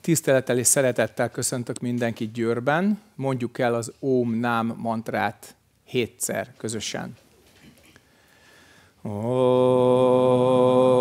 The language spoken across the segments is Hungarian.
Tisztelettel és szeretettel köszöntök mindenkit Győrben. Mondjuk el az OM Nám mantrát hétszer közösen. Oh.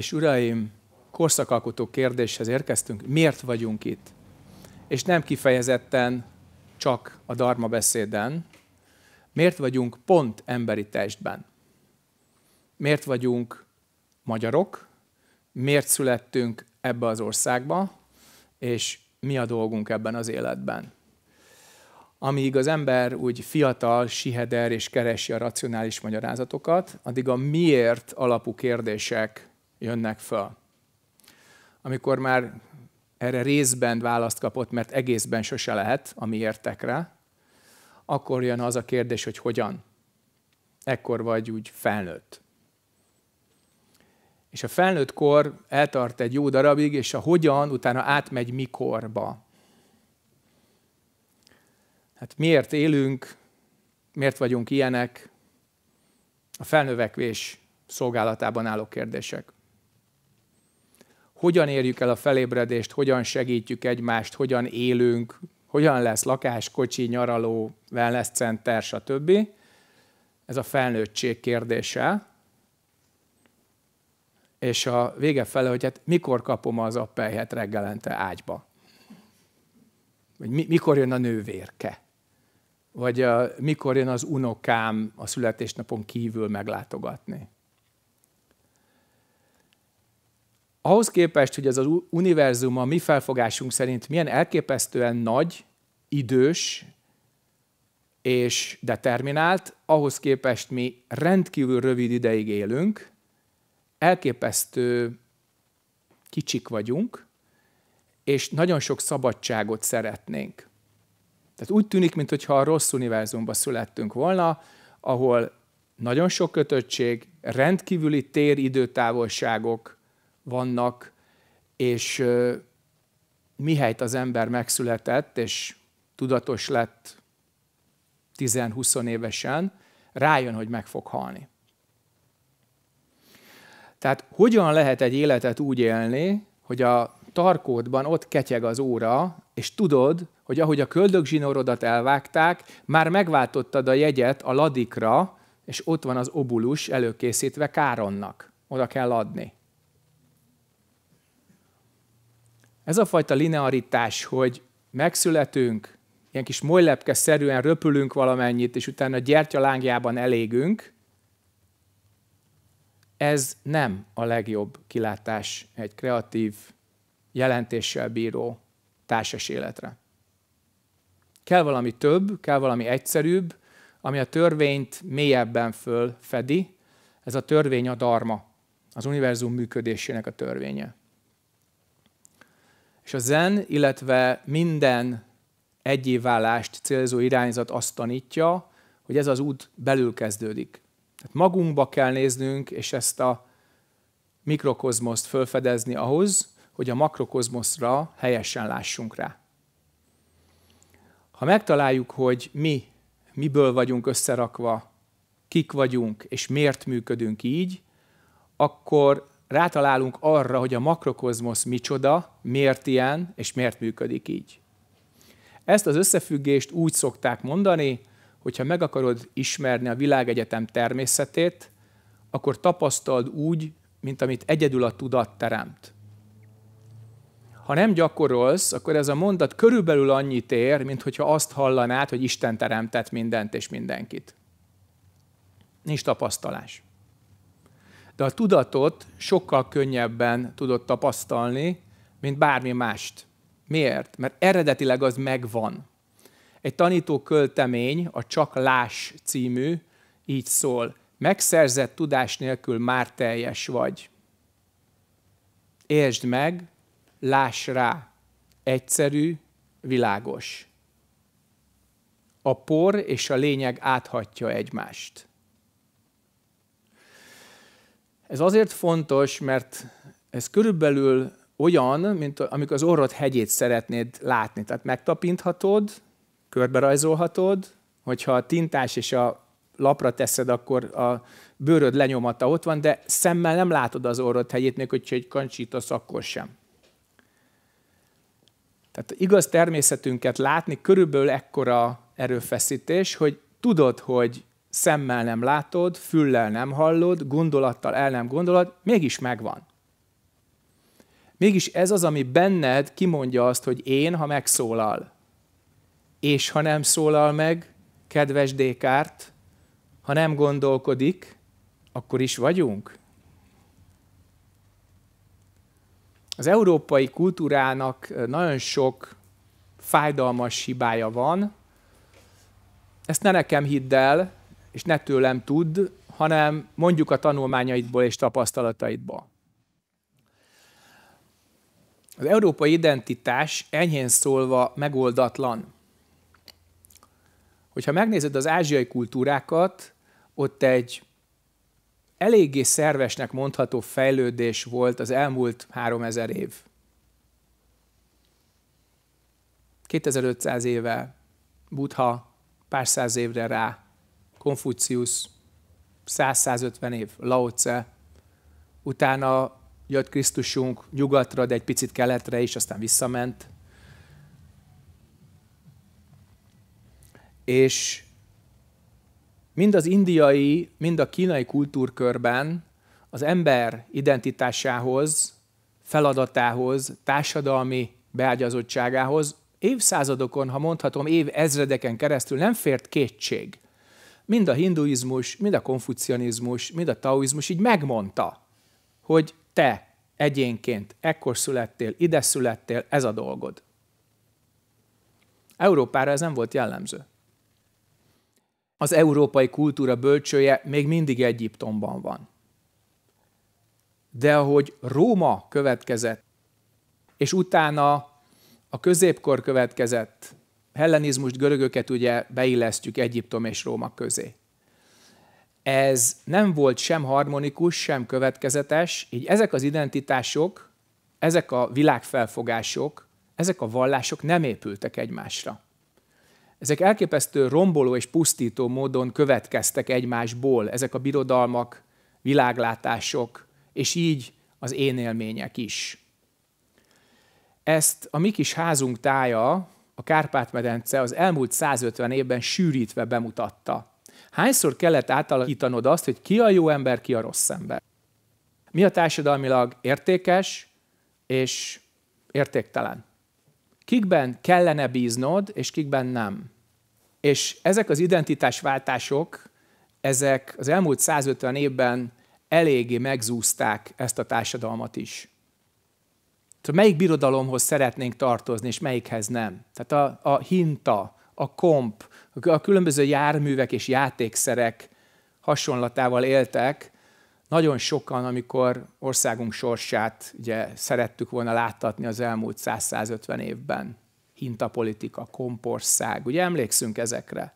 és uraim, korszakalkotó kérdéshez érkeztünk, miért vagyunk itt? És nem kifejezetten csak a darma beszéden, miért vagyunk pont emberi testben? Miért vagyunk magyarok? Miért születtünk ebbe az országba? És mi a dolgunk ebben az életben? Amíg az ember úgy fiatal, siheder és keresi a racionális magyarázatokat, addig a miért alapú kérdések jönnek föl. Amikor már erre részben választ kapott, mert egészben sose lehet a mi értekre, akkor jön az a kérdés, hogy hogyan. Ekkor vagy úgy felnőtt. És a felnőtt kor eltart egy jó darabig, és a hogyan utána átmegy mikorba. Hát miért élünk, miért vagyunk ilyenek? A felnövekvés szolgálatában álló kérdések hogyan érjük el a felébredést, hogyan segítjük egymást, hogyan élünk, hogyan lesz lakás, kocsi, nyaraló, wellness center, stb. Ez a felnőttség kérdése. És a vége fele, hogy hát mikor kapom az appelhet reggelente ágyba? Vagy mi, mikor jön a nővérke? Vagy a, mikor jön az unokám a születésnapon kívül meglátogatni? ahhoz képest, hogy ez az univerzum a mi felfogásunk szerint milyen elképesztően nagy, idős és determinált, ahhoz képest mi rendkívül rövid ideig élünk, elképesztő kicsik vagyunk, és nagyon sok szabadságot szeretnénk. Tehát úgy tűnik, mintha a rossz univerzumba születtünk volna, ahol nagyon sok kötöttség, rendkívüli tér-időtávolságok, vannak, és mihelyt az ember megszületett, és tudatos lett 10-20 évesen, rájön, hogy meg fog halni. Tehát hogyan lehet egy életet úgy élni, hogy a tarkódban ott ketyeg az óra, és tudod, hogy ahogy a köldögzsinórodat elvágták, már megváltottad a jegyet a ladikra, és ott van az obulus előkészítve Káronnak. Oda kell adni. Ez a fajta linearitás, hogy megszületünk, ilyen kis molylepke szerűen röpülünk valamennyit, és utána a gyertyalángjában elégünk, ez nem a legjobb kilátás egy kreatív, jelentéssel bíró társas életre. Kell valami több, kell valami egyszerűbb, ami a törvényt mélyebben fölfedi. Ez a törvény a darma, az univerzum működésének a törvénye. És a zen, illetve minden egyévválást célzó irányzat azt tanítja, hogy ez az út belül kezdődik. Tehát magunkba kell néznünk, és ezt a mikrokozmoszt felfedezni ahhoz, hogy a makrokozmoszra helyesen lássunk rá. Ha megtaláljuk, hogy mi, miből vagyunk összerakva, kik vagyunk, és miért működünk így, akkor rátalálunk arra, hogy a makrokozmosz micsoda, miért ilyen, és miért működik így. Ezt az összefüggést úgy szokták mondani, hogyha meg akarod ismerni a világegyetem természetét, akkor tapasztald úgy, mint amit egyedül a tudat teremt. Ha nem gyakorolsz, akkor ez a mondat körülbelül annyit ér, mint hogyha azt hallanád, hogy Isten teremtett mindent és mindenkit. Nincs tapasztalás de a tudatot sokkal könnyebben tudod tapasztalni, mint bármi mást. Miért? Mert eredetileg az megvan. Egy tanító költemény, a Csak Lás című, így szól. Megszerzett tudás nélkül már teljes vagy. Értsd meg, láss rá. Egyszerű, világos. A por és a lényeg áthatja egymást. Ez azért fontos, mert ez körülbelül olyan, mint amikor az orrod hegyét szeretnéd látni. Tehát megtapinthatod, körberajzolhatod, hogyha a tintás és a lapra teszed, akkor a bőröd lenyomata ott van, de szemmel nem látod az orrod hegyét, még hogyha egy kancsítasz, akkor sem. Tehát igaz természetünket látni körülbelül ekkora erőfeszítés, hogy tudod, hogy szemmel nem látod, füllel nem hallod, gondolattal el nem gondolod, mégis megvan. Mégis ez az, ami benned kimondja azt, hogy én, ha megszólal. És ha nem szólal meg, kedves Dékárt, ha nem gondolkodik, akkor is vagyunk. Az európai kultúrának nagyon sok fájdalmas hibája van. Ezt ne nekem hidd el, és ne tőlem tudd, hanem mondjuk a tanulmányaidból és tapasztalataidból. Az európai identitás enyhén szólva megoldatlan. Hogyha megnézed az ázsiai kultúrákat, ott egy eléggé szervesnek mondható fejlődés volt az elmúlt 3000 év. 2500 éve Buddha, pár száz évre rá, Konfucius, 150 év, Laoce, utána jött Krisztusunk nyugatra, de egy picit keletre is, aztán visszament. És mind az indiai, mind a kínai kultúrkörben az ember identitásához, feladatához, társadalmi beágyazottságához évszázadokon, ha mondhatom, év ezredeken keresztül nem fért kétség, mind a hinduizmus, mind a konfucianizmus, mind a taoizmus így megmondta, hogy te egyénként ekkor születtél, ide születtél, ez a dolgod. Európára ez nem volt jellemző. Az európai kultúra bölcsője még mindig Egyiptomban van. De ahogy Róma következett, és utána a középkor következett, hellenizmust, görögöket ugye beillesztjük Egyiptom és Róma közé. Ez nem volt sem harmonikus, sem következetes, így ezek az identitások, ezek a világfelfogások, ezek a vallások nem épültek egymásra. Ezek elképesztő romboló és pusztító módon következtek egymásból, ezek a birodalmak, világlátások, és így az én élmények is. Ezt a mi kis házunk tája, a Kárpát-medence az elmúlt 150 évben sűrítve bemutatta. Hányszor kellett átalakítanod azt, hogy ki a jó ember, ki a rossz ember? Mi a társadalmilag értékes és értéktelen? Kikben kellene bíznod, és kikben nem? És ezek az identitásváltások, ezek az elmúlt 150 évben eléggé megzúzták ezt a társadalmat is. Tehát szóval melyik birodalomhoz szeretnénk tartozni, és melyikhez nem. Tehát a, a hinta, a komp, a különböző járművek és játékszerek hasonlatával éltek, nagyon sokan, amikor országunk sorsát ugye, szerettük volna láttatni az elmúlt 150 évben. Hintapolitika, kompország, ugye emlékszünk ezekre.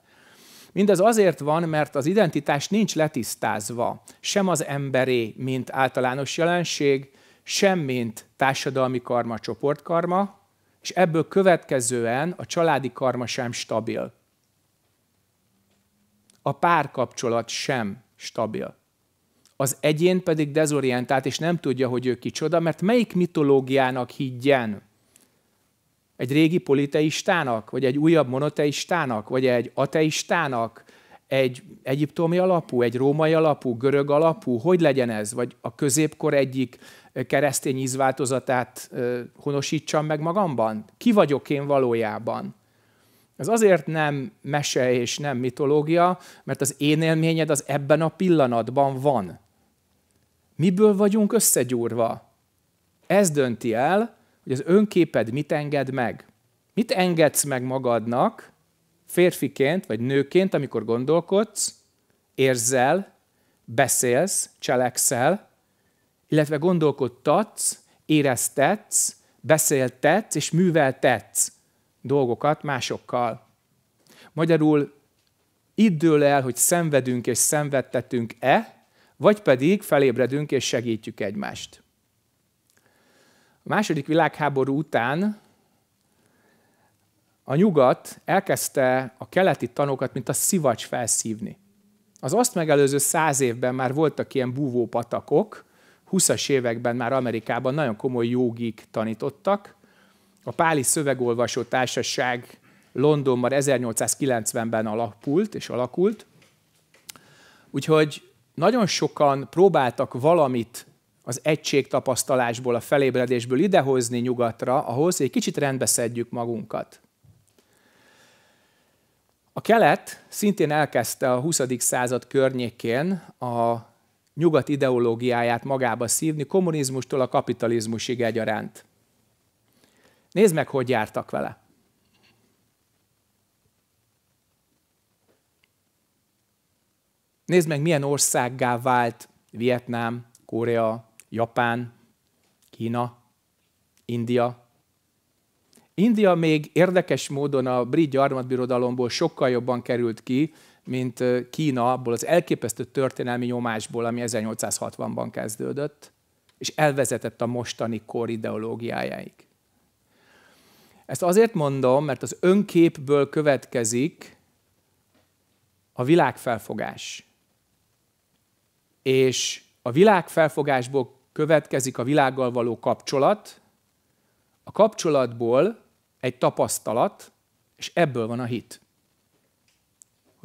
Mindez azért van, mert az identitás nincs letisztázva, sem az emberé, mint általános jelenség, sem mint társadalmi karma, csoportkarma, és ebből következően a családi karma sem stabil. A párkapcsolat sem stabil. Az egyén pedig dezorientált, és nem tudja, hogy ő kicsoda, mert melyik mitológiának higgyen? Egy régi politeistának, vagy egy újabb monoteistának, vagy egy ateistának, egy egyiptomi alapú, egy római alapú, görög alapú, hogy legyen ez, vagy a középkor egyik keresztény ízváltozatát honosítsam meg magamban? Ki vagyok én valójában? Ez azért nem mese és nem mitológia, mert az én élményed az ebben a pillanatban van. Miből vagyunk összegyúrva? Ez dönti el, hogy az önképed mit enged meg. Mit engedsz meg magadnak férfiként vagy nőként, amikor gondolkodsz, érzel, beszélsz, cselekszel, illetve gondolkodtatsz, éreztetsz, beszéltetsz és műveltetsz dolgokat másokkal. Magyarul itt dől el, hogy szenvedünk és szenvedtetünk-e, vagy pedig felébredünk és segítjük egymást. A második világháború után a nyugat elkezdte a keleti tanokat, mint a szivacs felszívni. Az azt megelőző száz évben már voltak ilyen búvópatakok, 20-as években már Amerikában nagyon komoly jogik tanítottak. A Páli Szövegolvasó Társaság Londonban 1890-ben alapult és alakult. Úgyhogy nagyon sokan próbáltak valamit az egységtapasztalásból, a felébredésből idehozni nyugatra, ahhoz, hogy egy kicsit rendbe szedjük magunkat. A kelet szintén elkezdte a 20. század környékén a nyugat ideológiáját magába szívni, kommunizmustól a kapitalizmusig egyaránt. Nézd meg, hogy jártak vele. Nézd meg, milyen országgá vált Vietnám, Korea, Japán, Kína, India. India még érdekes módon a brit gyarmatbirodalomból sokkal jobban került ki, mint Kína abból az elképesztő történelmi nyomásból, ami 1860-ban kezdődött, és elvezetett a mostani kor ideológiájáig. Ezt azért mondom, mert az önképből következik a világfelfogás. És a világfelfogásból következik a világgal való kapcsolat, a kapcsolatból egy tapasztalat, és ebből van a hit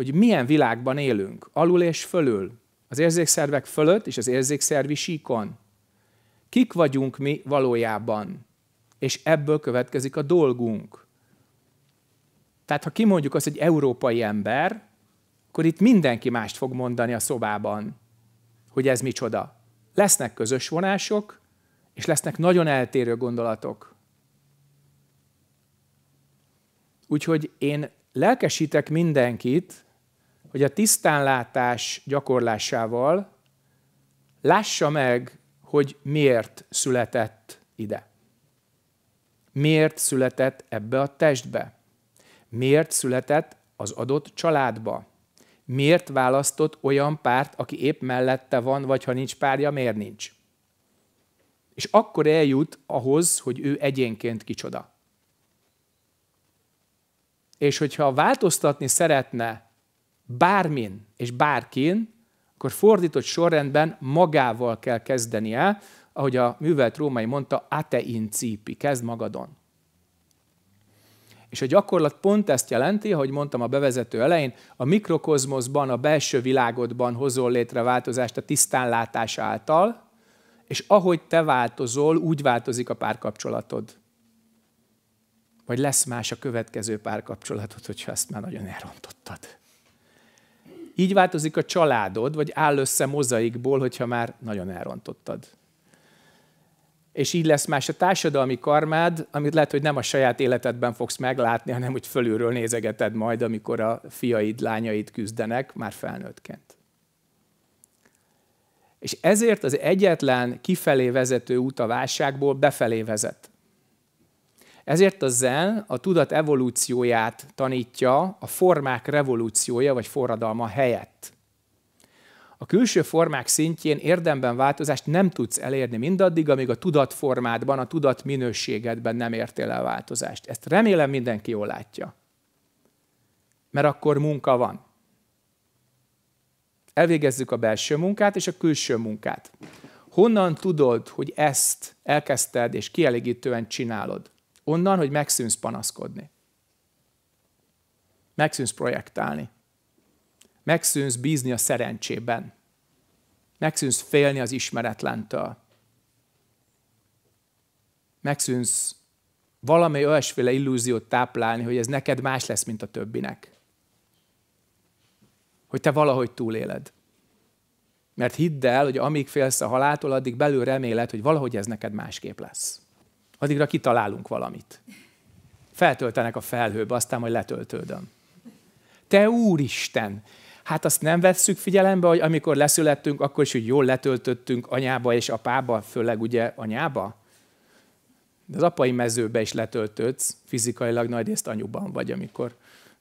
hogy milyen világban élünk, alul és fölül, az érzékszervek fölött és az érzékszervi síkon. Kik vagyunk mi valójában? És ebből következik a dolgunk. Tehát ha kimondjuk azt, hogy európai ember, akkor itt mindenki mást fog mondani a szobában, hogy ez micsoda. Lesznek közös vonások, és lesznek nagyon eltérő gondolatok. Úgyhogy én lelkesítek mindenkit, hogy a tisztánlátás gyakorlásával lássa meg, hogy miért született ide. Miért született ebbe a testbe? Miért született az adott családba? Miért választott olyan párt, aki épp mellette van, vagy ha nincs párja, miért nincs? És akkor eljut ahhoz, hogy ő egyénként kicsoda. És hogyha változtatni szeretne bármin és bárkin, akkor fordított sorrendben magával kell kezdeni el, ahogy a művelt római mondta, ate incipi, kezd magadon. És a gyakorlat pont ezt jelenti, ahogy mondtam a bevezető elején, a mikrokozmoszban, a belső világodban hozol létre változást a tisztánlátás által, és ahogy te változol, úgy változik a párkapcsolatod. Vagy lesz más a következő párkapcsolatod, hogyha ezt már nagyon elrontottad. Így változik a családod, vagy áll össze mozaikból, hogyha már nagyon elrontottad. És így lesz más a társadalmi karmád, amit lehet, hogy nem a saját életedben fogsz meglátni, hanem úgy fölülről nézegeted majd, amikor a fiaid, lányaid küzdenek, már felnőttként. És ezért az egyetlen kifelé vezető út a válságból befelé vezet. Ezért a zen a tudat evolúcióját tanítja a formák revolúciója vagy forradalma helyett. A külső formák szintjén érdemben változást nem tudsz elérni mindaddig, amíg a tudatformádban, a tudat minőségedben nem értél el változást. Ezt remélem mindenki jól látja. Mert akkor munka van. Elvégezzük a belső munkát és a külső munkát. Honnan tudod, hogy ezt elkezdted és kielégítően csinálod? Onnan, hogy megszűnsz panaszkodni. Megszűnsz projektálni. Megszűnsz bízni a szerencsében. Megszűnsz félni az ismeretlentől. Megszűnsz valami olyasféle illúziót táplálni, hogy ez neked más lesz, mint a többinek. Hogy te valahogy túléled. Mert hidd el, hogy amíg félsz a haláltól, addig belül reméled, hogy valahogy ez neked másképp lesz. Addigra kitalálunk valamit. Feltöltenek a felhőbe, aztán majd letöltődöm. Te Úristen! Hát azt nem vesszük figyelembe, hogy amikor leszülettünk, akkor is, hogy jól letöltöttünk anyába és apába, főleg ugye anyába? De az apai mezőbe is letöltődsz, fizikailag nagy részt anyuban vagy, amikor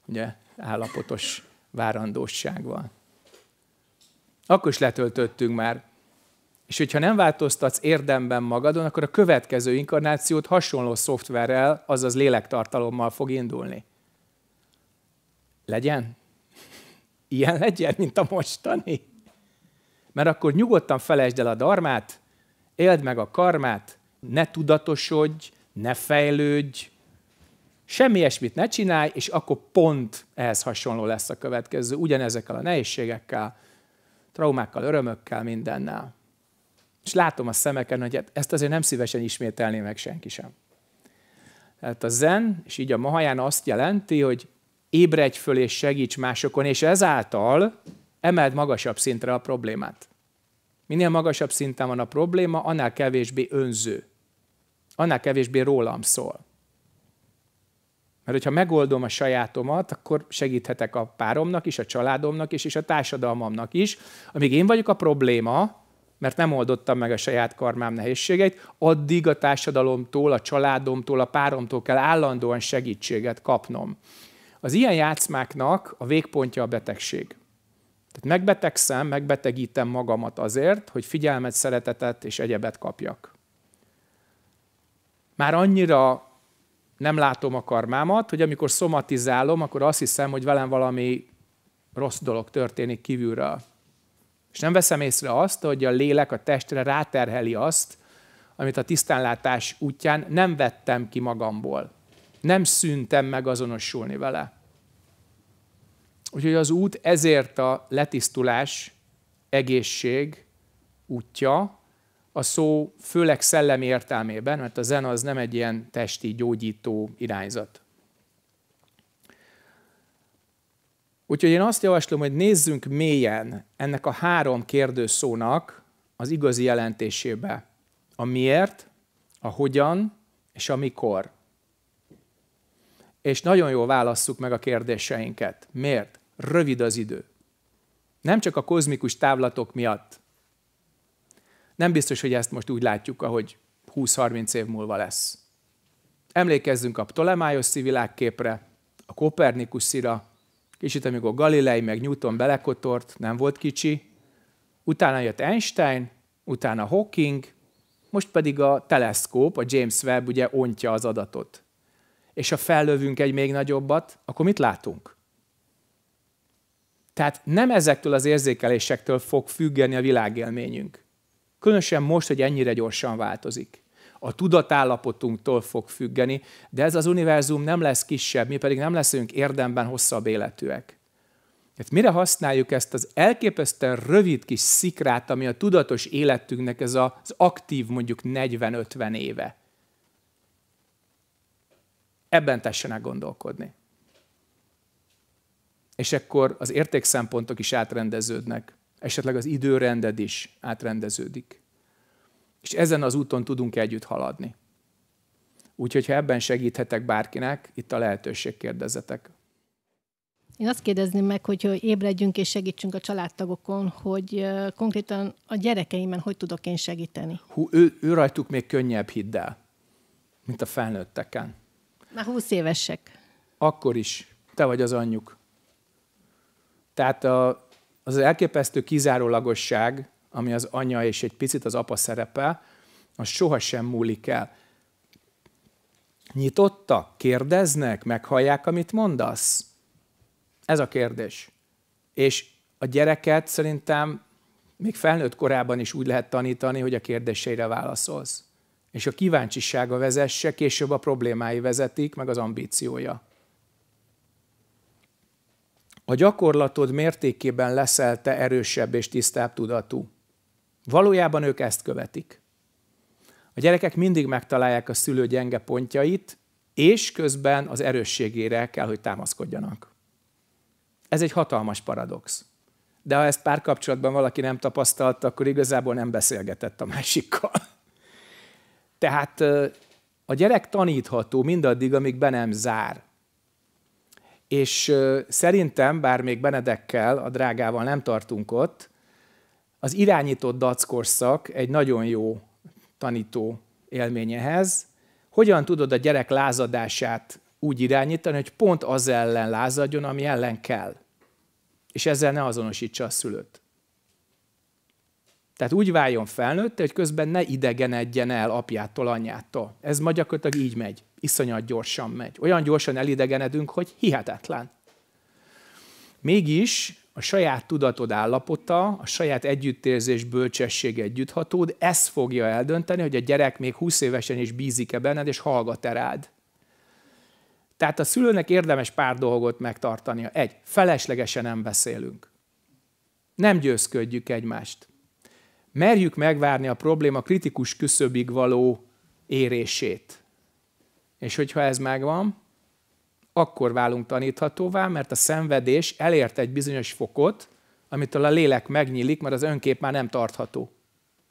ugye állapotos várandóság van. Akkor is letöltöttünk már és hogyha nem változtatsz érdemben magadon, akkor a következő inkarnációt hasonló szoftverrel, azaz lélektartalommal fog indulni. Legyen? Ilyen legyen, mint a mostani? Mert akkor nyugodtan felejtsd el a darmát, éld meg a karmát, ne tudatosodj, ne fejlődj, semmi ilyesmit ne csinálj, és akkor pont ehhez hasonló lesz a következő, ugyanezekkel a nehézségekkel, traumákkal, örömökkel, mindennel. És látom a szemeken, hogy ezt azért nem szívesen ismételné meg senki sem. Tehát a zen, és így a mahaján azt jelenti, hogy ébredj föl és segíts másokon, és ezáltal emeld magasabb szintre a problémát. Minél magasabb szinten van a probléma, annál kevésbé önző. Annál kevésbé rólam szól. Mert hogyha megoldom a sajátomat, akkor segíthetek a páromnak is, a családomnak is, és a társadalmamnak is. Amíg én vagyok a probléma, mert nem oldottam meg a saját karmám nehézségeit, addig a társadalomtól, a családomtól, a páromtól kell állandóan segítséget kapnom. Az ilyen játszmáknak a végpontja a betegség. Tehát megbetegszem, megbetegítem magamat azért, hogy figyelmet, szeretetet és egyebet kapjak. Már annyira nem látom a karmámat, hogy amikor szomatizálom, akkor azt hiszem, hogy velem valami rossz dolog történik kívülről. És nem veszem észre azt, hogy a lélek a testre ráterheli azt, amit a tisztánlátás útján nem vettem ki magamból. Nem szűntem meg azonosulni vele. Úgyhogy az út ezért a letisztulás, egészség útja, a szó főleg szellemi értelmében, mert a zen az nem egy ilyen testi gyógyító irányzat. Úgyhogy én azt javaslom, hogy nézzünk mélyen ennek a három kérdőszónak az igazi jelentésébe. A miért, a hogyan és a mikor. És nagyon jól válasszuk meg a kérdéseinket. Miért? Rövid az idő. Nem csak a kozmikus távlatok miatt. Nem biztos, hogy ezt most úgy látjuk, ahogy 20-30 év múlva lesz. Emlékezzünk a Ptolemaioszi világképre, a Kopernikuszira, Kicsit, amikor Galilei meg Newton belekotort, nem volt kicsi. Utána jött Einstein, utána Hawking, most pedig a teleszkóp, a James Webb ugye ontja az adatot. És ha fellövünk egy még nagyobbat, akkor mit látunk? Tehát nem ezektől az érzékelésektől fog függeni a világélményünk. Különösen most, hogy ennyire gyorsan változik a tudatállapotunktól fog függeni, de ez az univerzum nem lesz kisebb, mi pedig nem leszünk érdemben hosszabb életűek. Hát mire használjuk ezt az elképesztően rövid kis szikrát, ami a tudatos életünknek ez az aktív mondjuk 40-50 éve? Ebben tessenek gondolkodni. És ekkor az értékszempontok is átrendeződnek, esetleg az időrended is átrendeződik. És ezen az úton tudunk együtt haladni. Úgyhogy, ha ebben segíthetek bárkinek, itt a lehetőség kérdezetek. Én azt kérdezném meg, hogy ébredjünk és segítsünk a családtagokon, hogy konkrétan a gyerekeimen hogy tudok én segíteni. Hú, ő, ő rajtuk még könnyebb hiddel, mint a felnőtteken. Már húsz évesek. Akkor is. Te vagy az anyjuk. Tehát a, az elképesztő kizárólagosság, ami az anya és egy picit az apa szerepe, az sohasem múlik el. Nyitottak, kérdeznek, meghallják, amit mondasz? Ez a kérdés. És a gyereket szerintem még felnőtt korában is úgy lehet tanítani, hogy a kérdéseire válaszolsz. És a kíváncsisága vezesse, később a problémái vezetik, meg az ambíciója. A gyakorlatod mértékében leszel te erősebb és tisztább tudatú. Valójában ők ezt követik. A gyerekek mindig megtalálják a szülő gyenge pontjait, és közben az erősségére kell, hogy támaszkodjanak. Ez egy hatalmas paradox. De ha ezt párkapcsolatban valaki nem tapasztalta, akkor igazából nem beszélgetett a másikkal. Tehát a gyerek tanítható mindaddig, amíg be nem zár. És szerintem, bár még Benedekkel, a drágával nem tartunk ott, az irányított dackorszak egy nagyon jó tanító élményehez. Hogyan tudod a gyerek lázadását úgy irányítani, hogy pont az ellen lázadjon, ami ellen kell. És ezzel ne azonosítsa a szülőt. Tehát úgy váljon felnőtt, hogy közben ne idegenedjen el apjától, anyjától. Ez ma gyakorlatilag így megy. Iszonyat gyorsan megy. Olyan gyorsan elidegenedünk, hogy hihetetlen. Mégis a saját tudatod állapota, a saját együttérzés, bölcsesség, együtthatód, ez fogja eldönteni, hogy a gyerek még 20 évesen is bízik-e benned, és hallgat-e rád. Tehát a szülőnek érdemes pár dolgot megtartania. Egy, feleslegesen nem beszélünk. Nem győzködjük egymást. Merjük megvárni a probléma kritikus küszöbig való érését. És hogyha ez megvan, akkor válunk taníthatóvá, mert a szenvedés elért egy bizonyos fokot, amitől a lélek megnyílik, mert az önkép már nem tartható.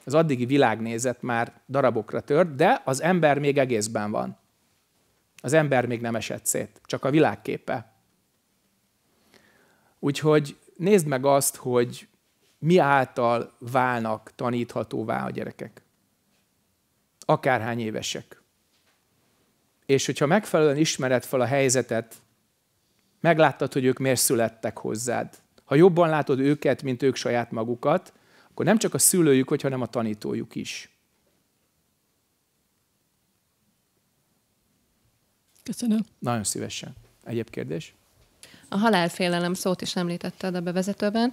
Az addigi világnézet már darabokra tört, de az ember még egészben van. Az ember még nem esett szét, csak a világképe. Úgyhogy nézd meg azt, hogy mi által válnak taníthatóvá a gyerekek. Akárhány évesek és hogyha megfelelően ismered fel a helyzetet, megláttad, hogy ők miért születtek hozzád. Ha jobban látod őket, mint ők saját magukat, akkor nem csak a szülőjük vagy, hanem a tanítójuk is. Köszönöm. Nagyon szívesen. Egyéb kérdés? A halálfélelem szót is említetted a bevezetőben,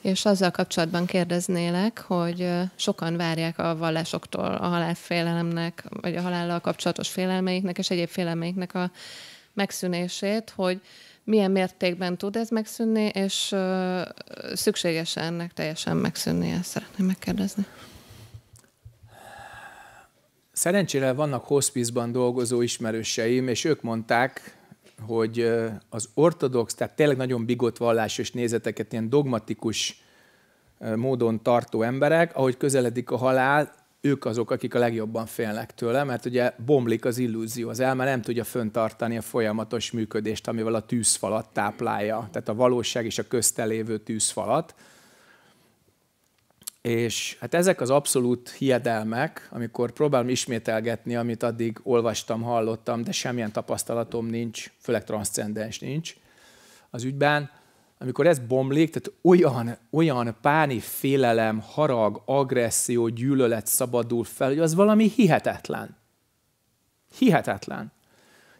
és azzal kapcsolatban kérdeznélek, hogy sokan várják a vallásoktól a halálfélelemnek, vagy a halállal kapcsolatos félelmeiknek és egyéb félelmeiknek a megszűnését, hogy milyen mértékben tud ez megszűnni, és szükséges ennek teljesen megszűnni, ezt szeretném megkérdezni. Szerencsére vannak hospice dolgozó ismerőseim, és ők mondták, hogy az ortodox, tehát tényleg nagyon bigott vallásos nézeteket, ilyen dogmatikus módon tartó emberek, ahogy közeledik a halál, ők azok, akik a legjobban félnek tőle, mert ugye bomlik az illúzió, az elme nem tudja föntartani a folyamatos működést, amivel a tűzfalat táplálja, tehát a valóság és a köztelévő tűzfalat, és hát ezek az abszolút hiedelmek, amikor próbálom ismételgetni, amit addig olvastam, hallottam, de semmilyen tapasztalatom nincs, főleg transzcendens nincs az ügyben, amikor ez bomlik, tehát olyan, olyan páni félelem, harag, agresszió, gyűlölet szabadul fel, hogy az valami hihetetlen. Hihetetlen.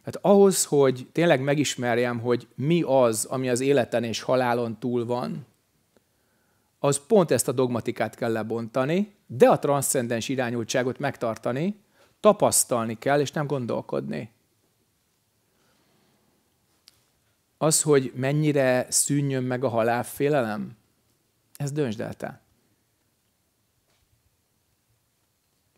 Tehát ahhoz, hogy tényleg megismerjem, hogy mi az, ami az életen és halálon túl van, az pont ezt a dogmatikát kell lebontani, de a transzcendens irányultságot megtartani, tapasztalni kell, és nem gondolkodni. Az, hogy mennyire szűnjön meg a halálfélelem, ez döntsd el te.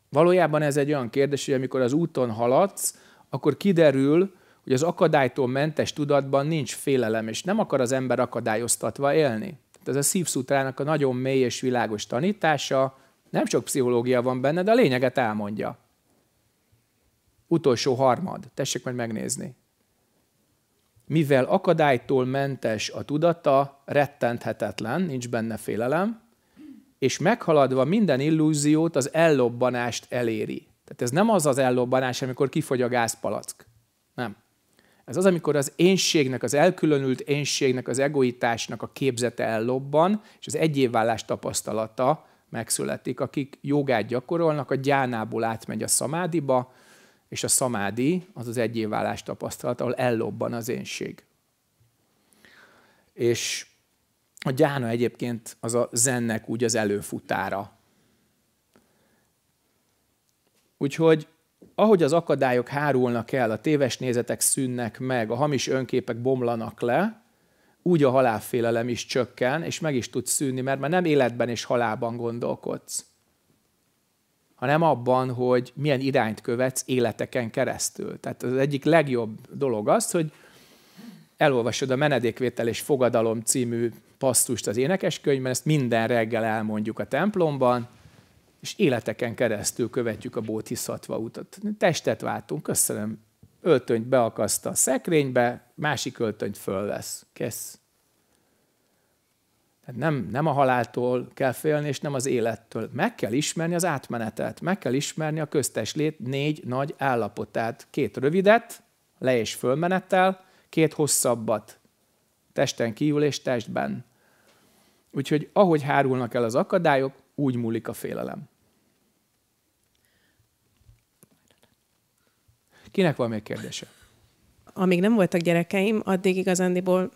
Valójában ez egy olyan kérdés, hogy amikor az úton haladsz, akkor kiderül, hogy az akadálytól mentes tudatban nincs félelem, és nem akar az ember akadályoztatva élni ez a szívszutrának a nagyon mély és világos tanítása, nem sok pszichológia van benne, de a lényeget elmondja. Utolsó harmad, tessék majd megnézni. Mivel akadálytól mentes a tudata, rettenthetetlen, nincs benne félelem, és meghaladva minden illúziót, az ellobbanást eléri. Tehát ez nem az az ellobbanás, amikor kifogy a gázpalack. Ez az, amikor az énségnek, az elkülönült énségnek, az egoitásnak a képzete ellobban, és az egyévvállás tapasztalata megszületik, akik jogát gyakorolnak, a gyánából átmegy a szamádiba, és a szamádi az az egyévvállás tapasztalata ahol ellobban az énség. És a gyána egyébként az a zennek úgy az előfutára. Úgyhogy ahogy az akadályok hárulnak el, a téves nézetek szűnnek meg, a hamis önképek bomlanak le, úgy a halálfélelem is csökken, és meg is tud szűnni, mert már nem életben és halálban gondolkodsz, hanem abban, hogy milyen irányt követsz életeken keresztül. Tehát az egyik legjobb dolog az, hogy elolvasod a Menedékvétel és Fogadalom című passzust az énekeskönyvben, ezt minden reggel elmondjuk a templomban, és életeken keresztül követjük a bóthiszatva utat. Testet váltunk, köszönöm. Öltönyt beakaszt a szekrénybe, másik öltönyt föl lesz. Kész. Tehát nem, nem a haláltól kell félni, és nem az élettől. Meg kell ismerni az átmenetet, meg kell ismerni a köztes lét négy nagy állapotát. Két rövidet, le- és fölmenettel, két hosszabbat, testen kívül és testben. Úgyhogy ahogy hárulnak el az akadályok, úgy múlik a félelem. Kinek van még kérdése? Amíg nem voltak gyerekeim, addig igazándiból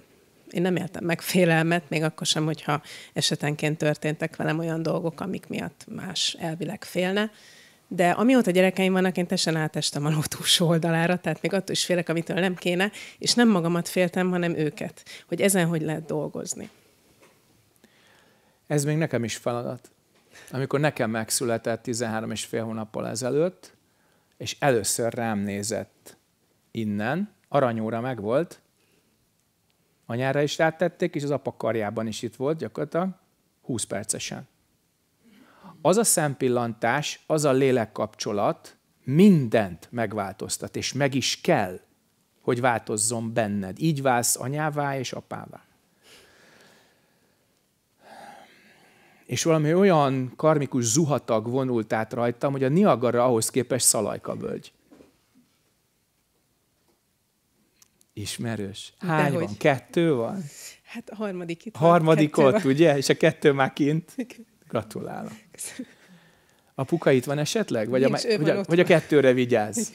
én nem éltem meg félelmet, még akkor sem, hogyha esetenként történtek velem olyan dolgok, amik miatt más elvileg félne. De amióta gyerekeim vannak, én teljesen átestem a ló oldalára, tehát még attól is félek, amitől nem kéne, és nem magamat féltem, hanem őket, hogy ezen hogy lehet dolgozni. Ez még nekem is feladat. Amikor nekem megszületett 13 és fél hónappal ezelőtt, és először rám nézett innen, aranyóra megvolt, anyára is rátették, és az apa karjában is itt volt gyakorlatilag, 20 percesen. Az a szempillantás, az a lélekkapcsolat mindent megváltoztat, és meg is kell, hogy változzon benned. Így válsz anyává és apává. és valami olyan karmikus zuhatag vonult át rajtam, hogy a Niagara ahhoz képest szalajka völgy. Ismerős. Hány van? Kettő van? Hát a harmadik itt Harmadik ott, van. ugye? És a kettő már kint. Gratulálok. A puka itt van esetleg? Vagy, Nincs, a, vagy, a, vagy a kettőre vigyázz?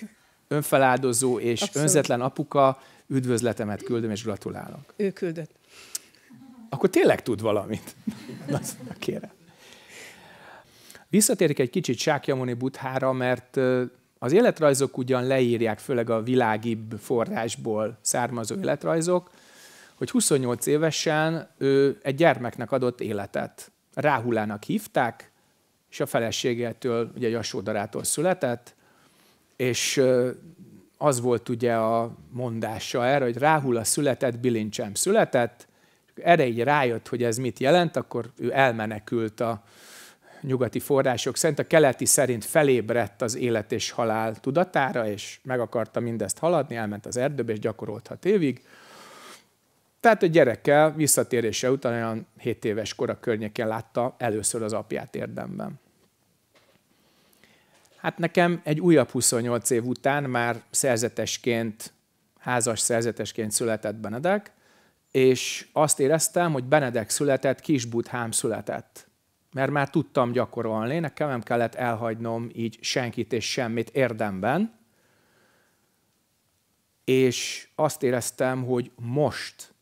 Önfeláldozó és Abszolút. önzetlen apuka, üdvözletemet küldöm és gratulálok. Ő küldött akkor tényleg tud valamit. Na, kérem. Visszatérik egy kicsit Sákyamoni Buthára, mert az életrajzok ugyan leírják, főleg a világibb forrásból származó életrajzok, hogy 28 évesen ő egy gyermeknek adott életet. Ráhulának hívták, és a feleségétől, ugye Jasódarától született, és az volt ugye a mondása erre, hogy Ráhula született, Bilincsem született, erre így rájött, hogy ez mit jelent, akkor ő elmenekült a nyugati források szerint, a keleti szerint felébredt az élet és halál tudatára, és meg akarta mindezt haladni, elment az erdőbe, és gyakorolt hat évig. Tehát a gyerekkel visszatérése után olyan 7 éves kora környékén látta először az apját érdemben. Hát nekem egy újabb 28 év után már szerzetesként, házas szerzetesként született Benedek, és azt éreztem, hogy Benedek született, kis Budhám született. Mert már tudtam gyakorolni, nekem nem kellett elhagynom így senkit és semmit érdemben. És azt éreztem, hogy most,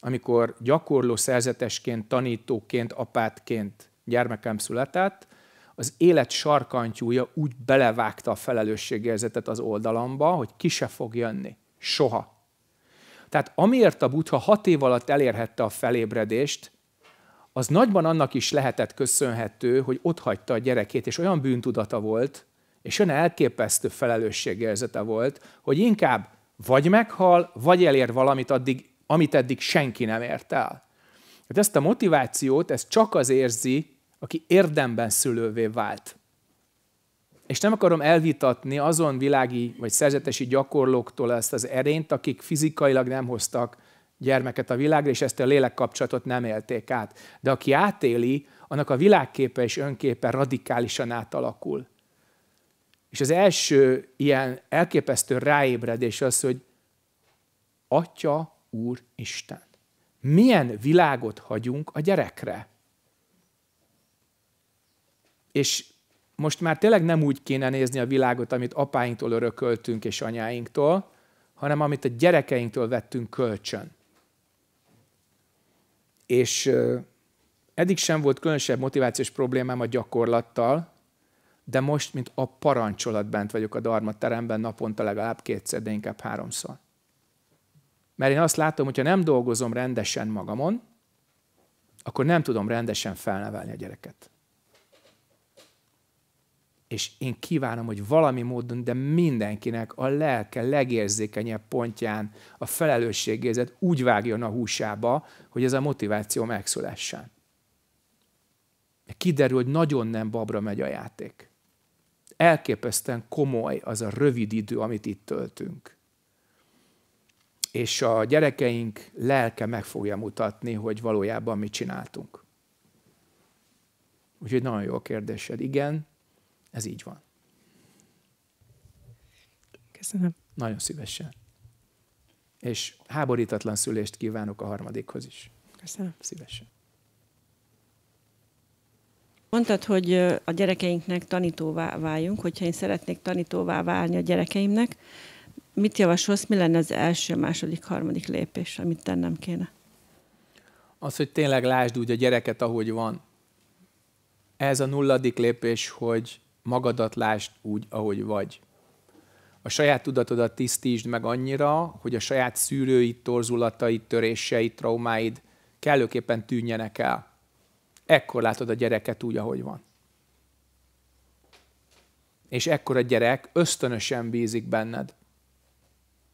amikor gyakorló szerzetesként, tanítóként, apátként gyermekem született, az élet sarkantyúja úgy belevágta a felelősségérzetet az oldalamba, hogy ki se fog jönni. Soha tehát amiért a Buddha hat év alatt elérhette a felébredést, az nagyban annak is lehetett köszönhető, hogy hagyta a gyerekét, és olyan bűntudata volt, és olyan elképesztő felelősségérzete volt, hogy inkább vagy meghal, vagy elér valamit, addig, amit eddig senki nem ért el. Hát ezt a motivációt, ez csak az érzi, aki érdemben szülővé vált. És nem akarom elvitatni azon világi vagy szerzetesi gyakorlóktól ezt az erényt, akik fizikailag nem hoztak gyermeket a világra, és ezt a lélekkapcsolatot nem élték át. De aki átéli, annak a világképe és önképe radikálisan átalakul. És az első ilyen elképesztő ráébredés az, hogy Atya, Úr, Isten. Milyen világot hagyunk a gyerekre? És most már tényleg nem úgy kéne nézni a világot, amit apáinktól örököltünk és anyáinktól, hanem amit a gyerekeinktől vettünk kölcsön. És eddig sem volt különösebb motivációs problémám a gyakorlattal, de most, mint a parancsolat bent vagyok a teremben naponta legalább kétszer, de inkább háromszor. Mert én azt látom, hogyha nem dolgozom rendesen magamon, akkor nem tudom rendesen felnevelni a gyereket. És én kívánom, hogy valami módon, de mindenkinek a lelke legérzékenyebb pontján a felelősségérzet úgy vágjon a húsába, hogy ez a motiváció megszülessen. Kiderül, hogy nagyon nem babra megy a játék. Elképesztően komoly az a rövid idő, amit itt töltünk. És a gyerekeink lelke meg fogja mutatni, hogy valójában mit csináltunk. Úgyhogy nagyon jó a kérdésed. Igen, ez így van. Köszönöm. Nagyon szívesen. És háborítatlan szülést kívánok a harmadikhoz is. Köszönöm. Szívesen. Mondtad, hogy a gyerekeinknek tanítóvá váljunk, hogyha én szeretnék tanítóvá válni a gyerekeimnek, mit javasolsz, mi lenne az első, második, harmadik lépés, amit tennem kéne? Az, hogy tényleg lásd úgy a gyereket, ahogy van. Ez a nulladik lépés, hogy magadat lásd úgy, ahogy vagy. A saját tudatodat tisztítsd meg annyira, hogy a saját szűrőid, torzulataid, töréseid, traumáid kellőképpen tűnjenek el. Ekkor látod a gyereket úgy, ahogy van. És ekkor a gyerek ösztönösen bízik benned.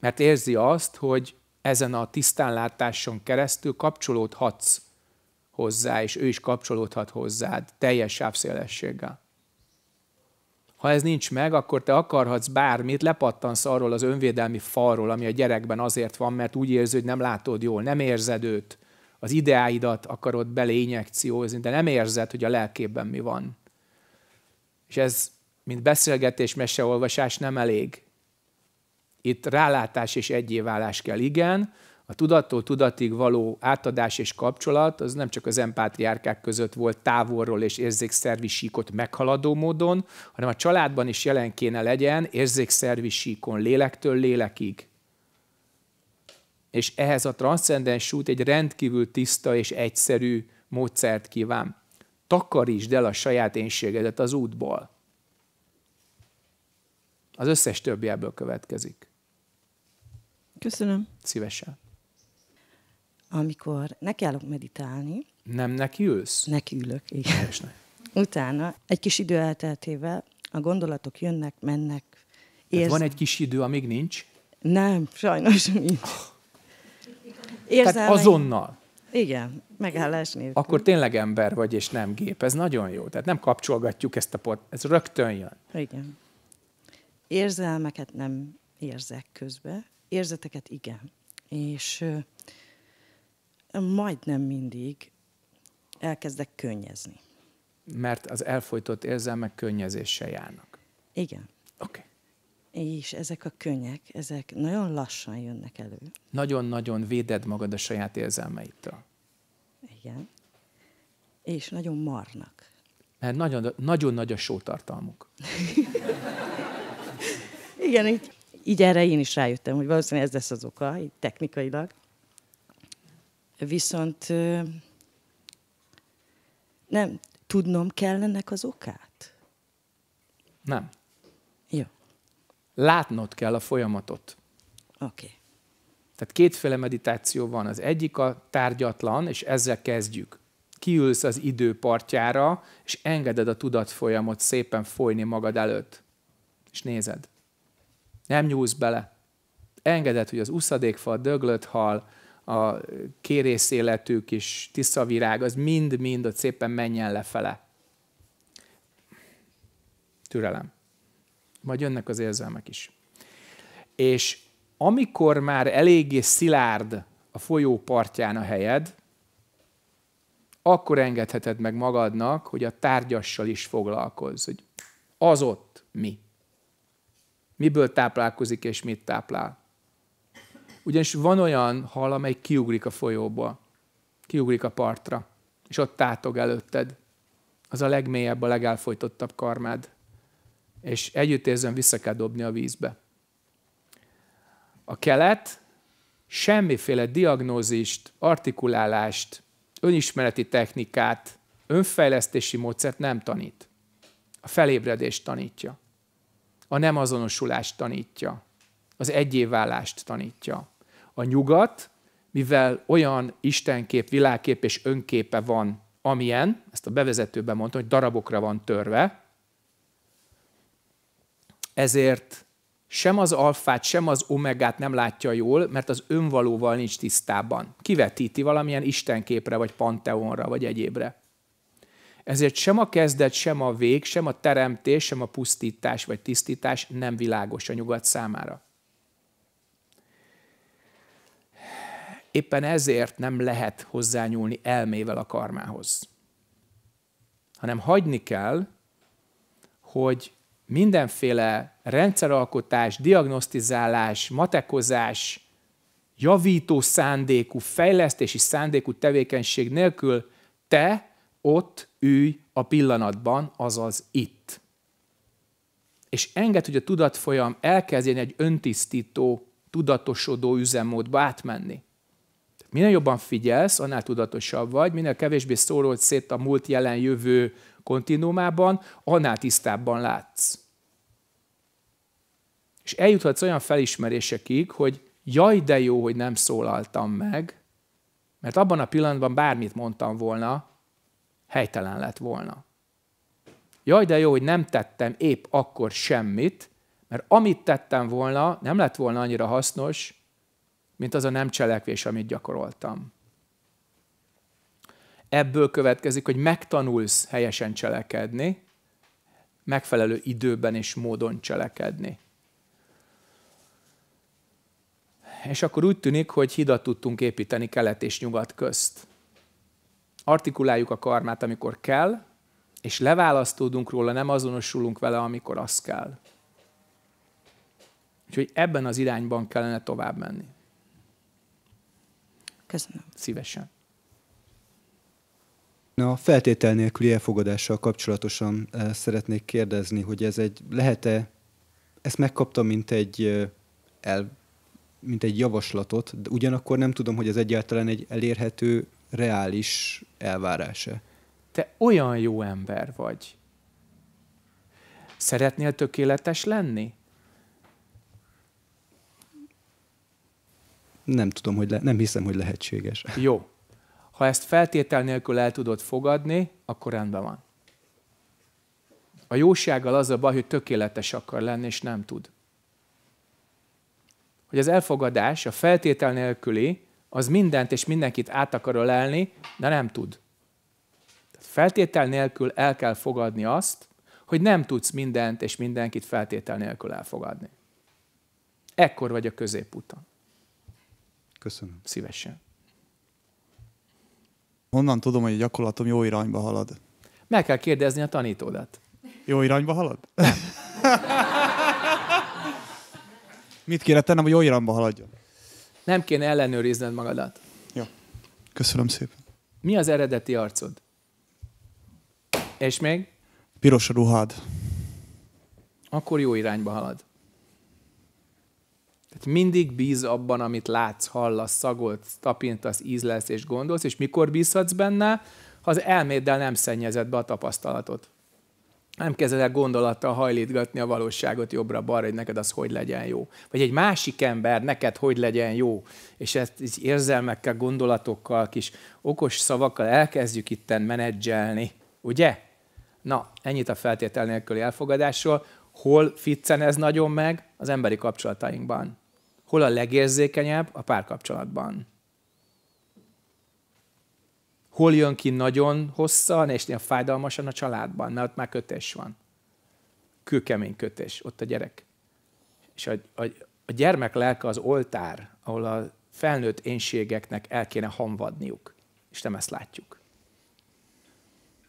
Mert érzi azt, hogy ezen a tisztánlátáson keresztül kapcsolódhatsz hozzá, és ő is kapcsolódhat hozzád teljes sávszélességgel. Ha ez nincs meg, akkor te akarhatsz bármit, lepattansz arról az önvédelmi falról, ami a gyerekben azért van, mert úgy érzed, hogy nem látod jól, nem érzed őt, az ideáidat akarod beleinjekciózni, de nem érzed, hogy a lelkében mi van. És ez, mint beszélgetés, meseolvasás nem elég. Itt rálátás és egyéválás kell, igen, a tudattól tudatig való átadás és kapcsolat az nem csak az empátriárkák között volt távolról és érzékszervi síkot meghaladó módon, hanem a családban is jelen kéne legyen érzékszervi síkon, lélektől lélekig. És ehhez a transzcendens út egy rendkívül tiszta és egyszerű módszert kíván. Takarítsd el a saját énségedet az útból. Az összes többi ebből következik. Köszönöm. Szívesen amikor nekiállok meditálni. Nem neki Neki ülök, igen. Ne. Utána egy kis idő elteltével a gondolatok jönnek, mennek. Érz... van egy kis idő, amíg nincs? Nem, sajnos nincs. Érzelmeim... Tehát azonnal? Igen, megállás nélkül. Akkor tényleg ember vagy, és nem gép. Ez nagyon jó. Tehát nem kapcsolgatjuk ezt a pot, ez rögtön jön. Igen. Érzelmeket nem érzek közbe, érzeteket igen. És majdnem mindig elkezdek könnyezni. Mert az elfolytott érzelmek könnyezéssel járnak. Igen. Oké. Okay. És ezek a könnyek, ezek nagyon lassan jönnek elő. Nagyon-nagyon véded magad a saját érzelmeittől. Igen. És nagyon marnak. Mert nagyon, nagyon nagy a sótartalmuk. Igen, így, így erre én is rájöttem, hogy valószínűleg ez lesz az oka, így technikailag viszont nem tudnom kell ennek az okát? Nem. Jó. Látnod kell a folyamatot. Oké. Okay. Tehát kétféle meditáció van. Az egyik a tárgyatlan, és ezzel kezdjük. Kiülsz az partjára, és engeded a tudatfolyamot szépen folyni magad előtt. És nézed. Nem nyúlsz bele. Engeded, hogy az uszadékfal döglött hal, a kérészéletük és kis virág, az mind-mind ott szépen menjen lefele. Türelem. Majd jönnek az érzelmek is. És amikor már eléggé szilárd a folyó partján a helyed, akkor engedheted meg magadnak, hogy a tárgyassal is foglalkozz, hogy az ott mi. Miből táplálkozik és mit táplál. Ugyanis van olyan hal, amely kiugrik a folyóba, kiugrik a partra, és ott tátog előtted. Az a legmélyebb, a legelfolytottabb karmád. És együtt vissza kell dobni a vízbe. A kelet semmiféle diagnózist, artikulálást, önismereti technikát, önfejlesztési módszert nem tanít. A felébredést tanítja. A nem azonosulást tanítja. Az egyévállást tanítja. A nyugat, mivel olyan istenkép, világkép és önképe van, amilyen, ezt a bevezetőben mondtam, hogy darabokra van törve, ezért sem az alfát, sem az omegát nem látja jól, mert az önvalóval nincs tisztában. Kivetíti valamilyen istenképre, vagy panteonra, vagy egyébre. Ezért sem a kezdet, sem a vég, sem a teremtés, sem a pusztítás vagy tisztítás nem világos a nyugat számára. Éppen ezért nem lehet hozzányúlni elmével a karmához. Hanem hagyni kell, hogy mindenféle rendszeralkotás, diagnosztizálás, matekozás, javító szándékú, fejlesztési szándékú tevékenység nélkül te ott ülj a pillanatban, azaz itt. És enged, hogy a tudatfolyam elkezdjen egy öntisztító, tudatosodó üzemmódba átmenni. Minél jobban figyelsz, annál tudatosabb vagy, minél kevésbé szólod szét a múlt, jelen, jövő kontinuumában, annál tisztábban látsz. És eljuthatsz olyan felismerésekig, hogy jaj, de jó, hogy nem szólaltam meg, mert abban a pillanatban bármit mondtam volna, helytelen lett volna. Jaj, de jó, hogy nem tettem épp akkor semmit, mert amit tettem volna, nem lett volna annyira hasznos, mint az a nem cselekvés, amit gyakoroltam. Ebből következik, hogy megtanulsz helyesen cselekedni, megfelelő időben és módon cselekedni. És akkor úgy tűnik, hogy hidat tudtunk építeni kelet és nyugat közt. Artikuláljuk a karmát, amikor kell, és leválasztódunk róla, nem azonosulunk vele, amikor az kell. Úgyhogy ebben az irányban kellene tovább menni. Köszönöm. Szívesen. A feltétel nélküli elfogadással kapcsolatosan eh, szeretnék kérdezni, hogy ez egy lehet-e, ezt megkaptam, mint egy eh, el, mint egy javaslatot, de ugyanakkor nem tudom, hogy ez egyáltalán egy elérhető, reális elvárása. Te olyan jó ember vagy. Szeretnél tökéletes lenni? nem tudom, hogy le, nem hiszem, hogy lehetséges. Jó. Ha ezt feltétel nélkül el tudod fogadni, akkor rendben van. A jósággal az a baj, hogy tökéletes akar lenni, és nem tud. Hogy az elfogadás, a feltétel nélküli, az mindent és mindenkit át akar ölelni, de nem tud. Tehát feltétel nélkül el kell fogadni azt, hogy nem tudsz mindent és mindenkit feltétel nélkül elfogadni. Ekkor vagy a középúton. Köszönöm. Szívesen. Honnan tudom, hogy a gyakorlatom jó irányba halad? Meg kell kérdezni a tanítódat. Jó irányba halad? Mit kéne tennem, hogy jó irányba haladjon? Nem kéne ellenőrizned magadat. Jó. Köszönöm szépen. Mi az eredeti arcod? És még? Piros a ruhád. Akkor jó irányba halad. Mindig bíz abban, amit látsz, hallasz, szagolsz, tapintasz, ízlesz és gondolsz, és mikor bízhatsz benne, ha az elméddel nem szennyezed be a tapasztalatot. Nem kezded el gondolattal hajlítgatni a valóságot jobbra-balra, hogy neked az hogy legyen jó. Vagy egy másik ember neked hogy legyen jó. És ezt így érzelmekkel, gondolatokkal, kis okos szavakkal elkezdjük itten menedzselni. Ugye? Na, ennyit a feltétel nélküli elfogadásról. Hol ficcen ez nagyon meg? Az emberi kapcsolatainkban hol a legérzékenyebb a párkapcsolatban. Hol jön ki nagyon hosszan és néha fájdalmasan a családban, mert ott már kötés van. Kőkemény kötés, ott a gyerek. És a, a, a gyermek lelke az oltár, ahol a felnőtt énségeknek el kéne hamvadniuk. És nem ezt látjuk.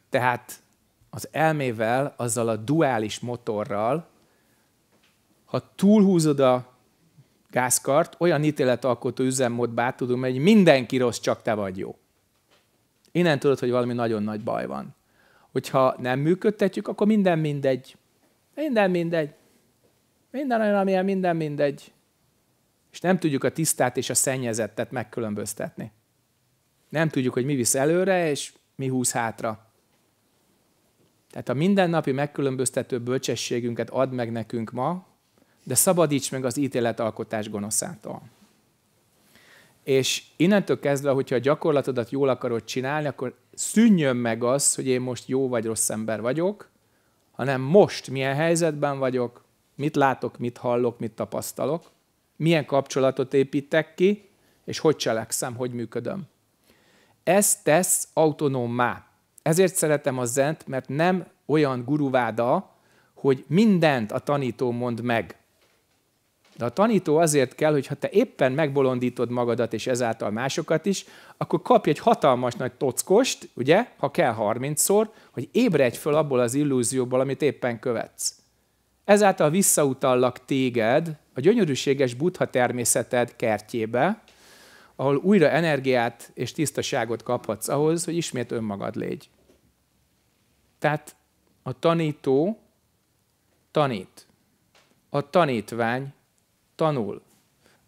Tehát az elmével, azzal a duális motorral, ha túlhúzod a gázkart, olyan ítéletalkotó üzemmódba át tudunk hogy mindenki rossz, csak te vagy jó. Innen tudod, hogy valami nagyon nagy baj van. Hogyha nem működtetjük, akkor minden mindegy. Minden mindegy. Minden olyan, amilyen minden mindegy. És nem tudjuk a tisztát és a szennyezettet megkülönböztetni. Nem tudjuk, hogy mi visz előre, és mi húz hátra. Tehát a mindennapi megkülönböztető bölcsességünket ad meg nekünk ma, de szabadíts meg az ítéletalkotás gonoszától. És innentől kezdve, hogyha a gyakorlatodat jól akarod csinálni, akkor szűnjön meg az, hogy én most jó vagy rossz ember vagyok, hanem most milyen helyzetben vagyok, mit látok, mit hallok, mit tapasztalok, milyen kapcsolatot építek ki, és hogy cselekszem, hogy működöm. Ez tesz autonómá. Ezért szeretem a zent, mert nem olyan guruváda, hogy mindent a tanító mond meg. De a tanító azért kell, hogy ha te éppen megbolondítod magadat és ezáltal másokat is, akkor kapj egy hatalmas nagy tockost, ugye, ha kell 30-szor, hogy ébredj föl abból az illúzióból, amit éppen követsz. Ezáltal visszautallak téged a gyönyörűséges buddha természeted kertjébe, ahol újra energiát és tisztaságot kaphatsz ahhoz, hogy ismét önmagad légy. Tehát a tanító tanít, a tanítvány tanul.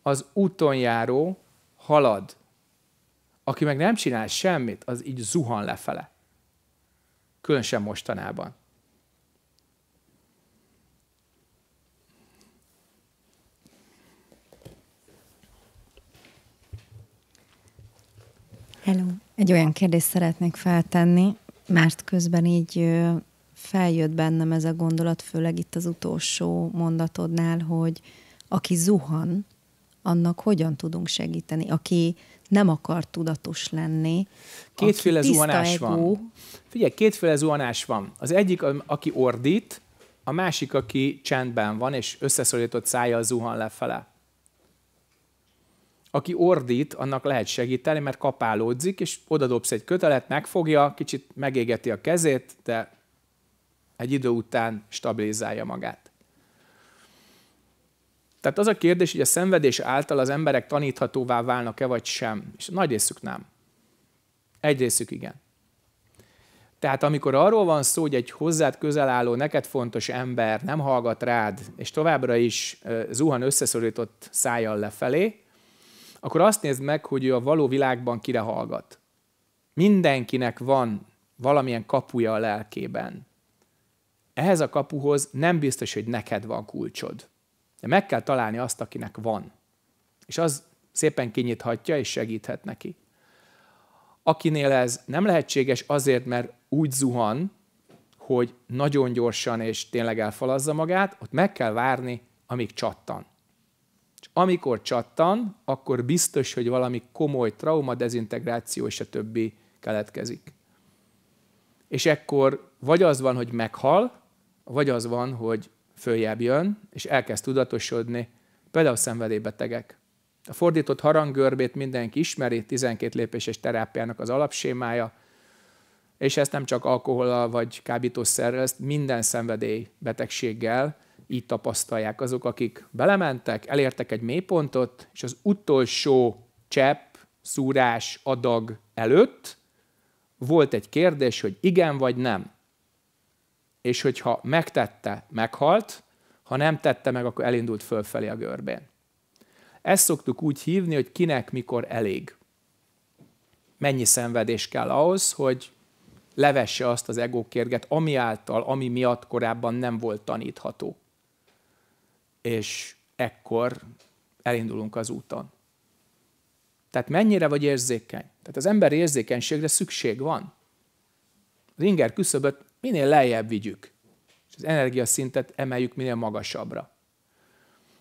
Az úton járó halad. Aki meg nem csinál semmit, az így zuhan lefele. Különösen mostanában. Hello. Egy olyan kérdést szeretnék feltenni, mert közben így feljött bennem ez a gondolat, főleg itt az utolsó mondatodnál, hogy, aki zuhan, annak hogyan tudunk segíteni, aki nem akar tudatos lenni. Kétféle zuhanás egó. van. Figyelj, kétféle zuhanás van. Az egyik, aki ordít, a másik, aki csendben van, és összeszorított szája zuhan lefele. Aki ordít, annak lehet segíteni, mert kapálódzik, és odadobsz egy kötelet, megfogja, kicsit megégeti a kezét, de egy idő után stabilizálja magát. Tehát az a kérdés, hogy a szenvedés által az emberek taníthatóvá válnak-e vagy sem. És nagy részük nem. Egy részük igen. Tehát amikor arról van szó, hogy egy hozzád közel álló, neked fontos ember nem hallgat rád, és továbbra is zuhan összeszorított szájjal lefelé, akkor azt nézd meg, hogy ő a való világban kire hallgat. Mindenkinek van valamilyen kapuja a lelkében. Ehhez a kapuhoz nem biztos, hogy neked van kulcsod. De meg kell találni azt, akinek van. És az szépen kinyithatja és segíthet neki. Akinél ez nem lehetséges azért, mert úgy zuhan, hogy nagyon gyorsan és tényleg elfalazza magát, ott meg kell várni, amíg csattan. És amikor csattan, akkor biztos, hogy valami komoly trauma, dezintegráció és a többi keletkezik. És ekkor vagy az van, hogy meghal, vagy az van, hogy följebb jön, és elkezd tudatosodni, például szenvedélybetegek. A fordított haranggörbét mindenki ismeri, 12 lépéses terápiának az alapsémája, és ezt nem csak alkohollal vagy kábítószerrel, ezt minden szenvedélybetegséggel betegséggel így tapasztalják azok, akik belementek, elértek egy mélypontot, és az utolsó csepp, szúrás, adag előtt volt egy kérdés, hogy igen vagy nem és hogyha megtette, meghalt, ha nem tette meg, akkor elindult fölfelé a görbén. Ezt szoktuk úgy hívni, hogy kinek mikor elég. Mennyi szenvedés kell ahhoz, hogy levesse azt az egókérget, ami által, ami miatt korábban nem volt tanítható. És ekkor elindulunk az úton. Tehát mennyire vagy érzékeny? Tehát az ember érzékenységre szükség van. Ringer küszöböt minél lejjebb vigyük, és az energiaszintet emeljük minél magasabbra.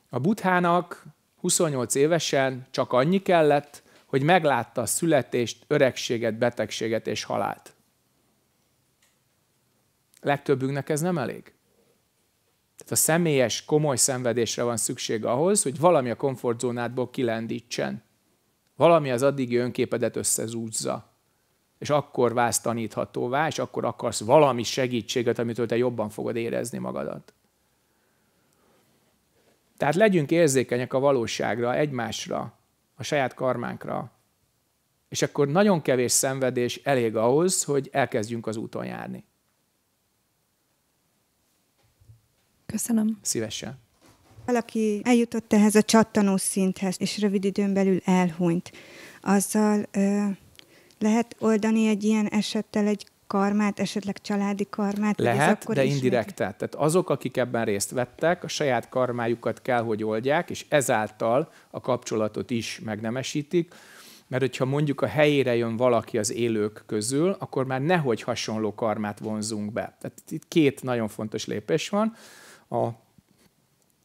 A buthának 28 évesen csak annyi kellett, hogy meglátta a születést, öregséget, betegséget és halált. Legtöbbünknek ez nem elég. Tehát a személyes, komoly szenvedésre van szükség ahhoz, hogy valami a komfortzónádból kilendítsen. Valami az addigi önképedet összezúzza és akkor válsz taníthatóvá, és akkor akarsz valami segítséget, amitől te jobban fogod érezni magadat. Tehát legyünk érzékenyek a valóságra, egymásra, a saját karmánkra, és akkor nagyon kevés szenvedés elég ahhoz, hogy elkezdjünk az úton járni. Köszönöm. Szívesen. Valaki eljutott ehhez a csattanó szinthez, és rövid időn belül elhunyt. Azzal ö- lehet oldani egy ilyen esettel egy karmát, esetleg családi karmát? Lehet, akkor de indirektet. Meg... Tehát azok, akik ebben részt vettek, a saját karmájukat kell, hogy oldják, és ezáltal a kapcsolatot is megnemesítik, mert hogyha mondjuk a helyére jön valaki az élők közül, akkor már nehogy hasonló karmát vonzunk be. Tehát itt két nagyon fontos lépés van. A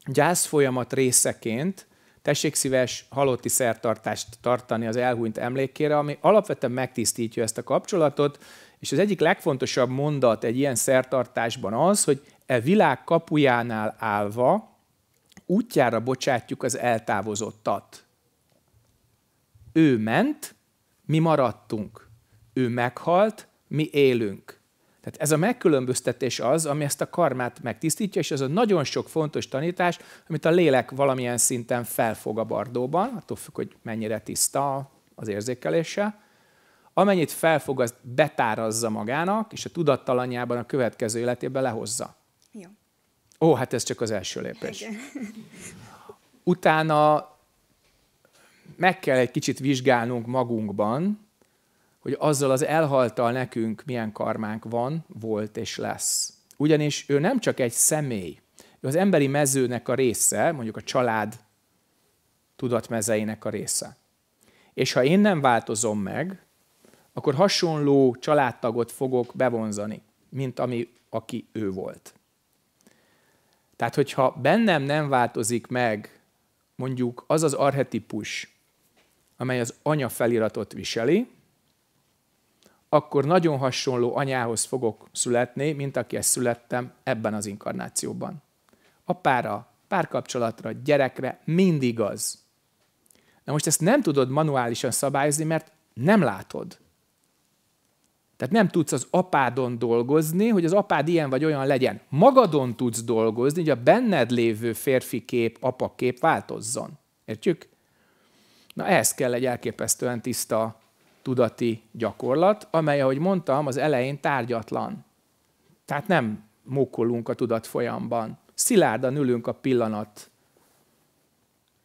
gyász folyamat részeként tessék szíves halotti szertartást tartani az elhunyt emlékére, ami alapvetően megtisztítja ezt a kapcsolatot, és az egyik legfontosabb mondat egy ilyen szertartásban az, hogy e világ kapujánál állva útjára bocsátjuk az eltávozottat. Ő ment, mi maradtunk. Ő meghalt, mi élünk. Tehát ez a megkülönböztetés az, ami ezt a karmát megtisztítja, és ez a nagyon sok fontos tanítás, amit a lélek valamilyen szinten felfog a bardóban, attól függ, hogy mennyire tiszta az érzékelése, amennyit felfog, az betárazza magának, és a tudattalanjában a következő életében lehozza. Jó. Ó, hát ez csak az első lépés. Igen. Utána meg kell egy kicsit vizsgálnunk magunkban, hogy azzal az elhaltal nekünk milyen karmánk van, volt és lesz. Ugyanis ő nem csak egy személy, ő az emberi mezőnek a része, mondjuk a család tudatmezeinek a része. És ha én nem változom meg, akkor hasonló családtagot fogok bevonzani, mint ami, aki ő volt. Tehát, hogyha bennem nem változik meg mondjuk az az arhetipus, amely az anya feliratot viseli, akkor nagyon hasonló anyához fogok születni, mint akihez születtem ebben az inkarnációban. Apára, párkapcsolatra, gyerekre mindig az. Na most ezt nem tudod manuálisan szabályozni, mert nem látod. Tehát nem tudsz az apádon dolgozni, hogy az apád ilyen vagy olyan legyen. Magadon tudsz dolgozni, hogy a benned lévő férfi kép, apa kép változzon. Értjük? Na ehhez kell egy elképesztően tiszta tudati gyakorlat, amely, ahogy mondtam, az elején tárgyatlan. Tehát nem mókolunk a tudat folyamban. Szilárdan ülünk a pillanat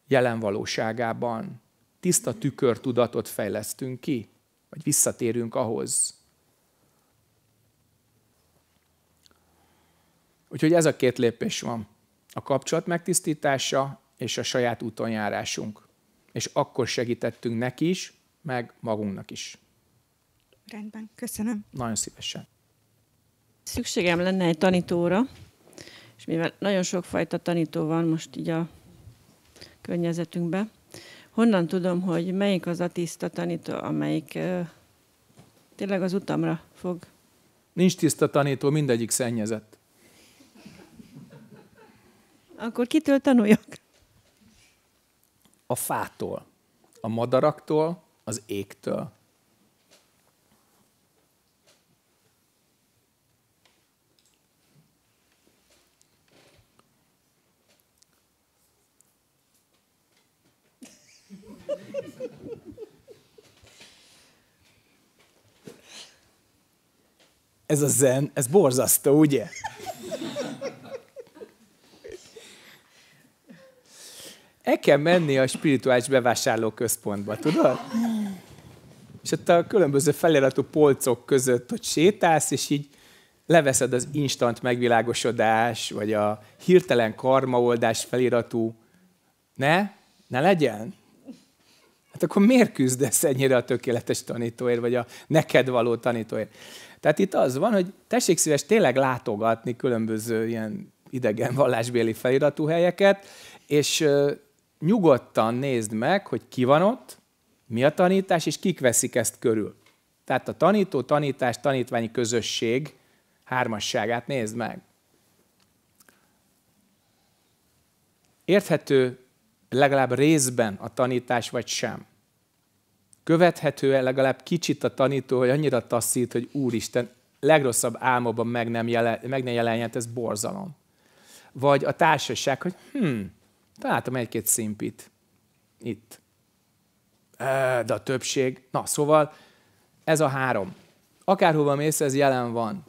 jelen valóságában. Tiszta tudatot fejlesztünk ki, vagy visszatérünk ahhoz. Úgyhogy ez a két lépés van. A kapcsolat megtisztítása és a saját úton járásunk. És akkor segítettünk neki is, meg magunknak is. Rendben, köszönöm. Nagyon szívesen. Szükségem lenne egy tanítóra, és mivel nagyon sokfajta tanító van most így a környezetünkben, honnan tudom, hogy melyik az a tiszta tanító, amelyik uh, tényleg az utamra fog? Nincs tiszta tanító, mindegyik szennyezett. Akkor kitől tanuljak? A fától, a madaraktól, az égtől. Ez a zen, ez borzasztó, ugye? el kell menni a spirituális bevásárlóközpontba, tudod? És ott a különböző feliratú polcok között ott sétálsz, és így leveszed az instant megvilágosodás, vagy a hirtelen karmaoldás feliratú. Ne? Ne legyen? Hát akkor miért küzdesz ennyire a tökéletes tanítóért, vagy a neked való tanítóért? Tehát itt az van, hogy tessék szíves tényleg látogatni különböző ilyen idegen vallásbéli feliratú helyeket, és nyugodtan nézd meg, hogy ki van ott, mi a tanítás, és kik veszik ezt körül. Tehát a tanító, tanítás, tanítványi közösség hármasságát nézd meg. Érthető legalább részben a tanítás, vagy sem? Követhető-e legalább kicsit a tanító, hogy annyira taszít, hogy úristen, legrosszabb álmomban meg nem, jelen, meg nem jelenjen, ez borzalom. Vagy a társaság, hogy hm, Találtam egy-két szimpit. Itt. De a többség. Na, szóval ez a három. Akárhova mész, ez jelen van.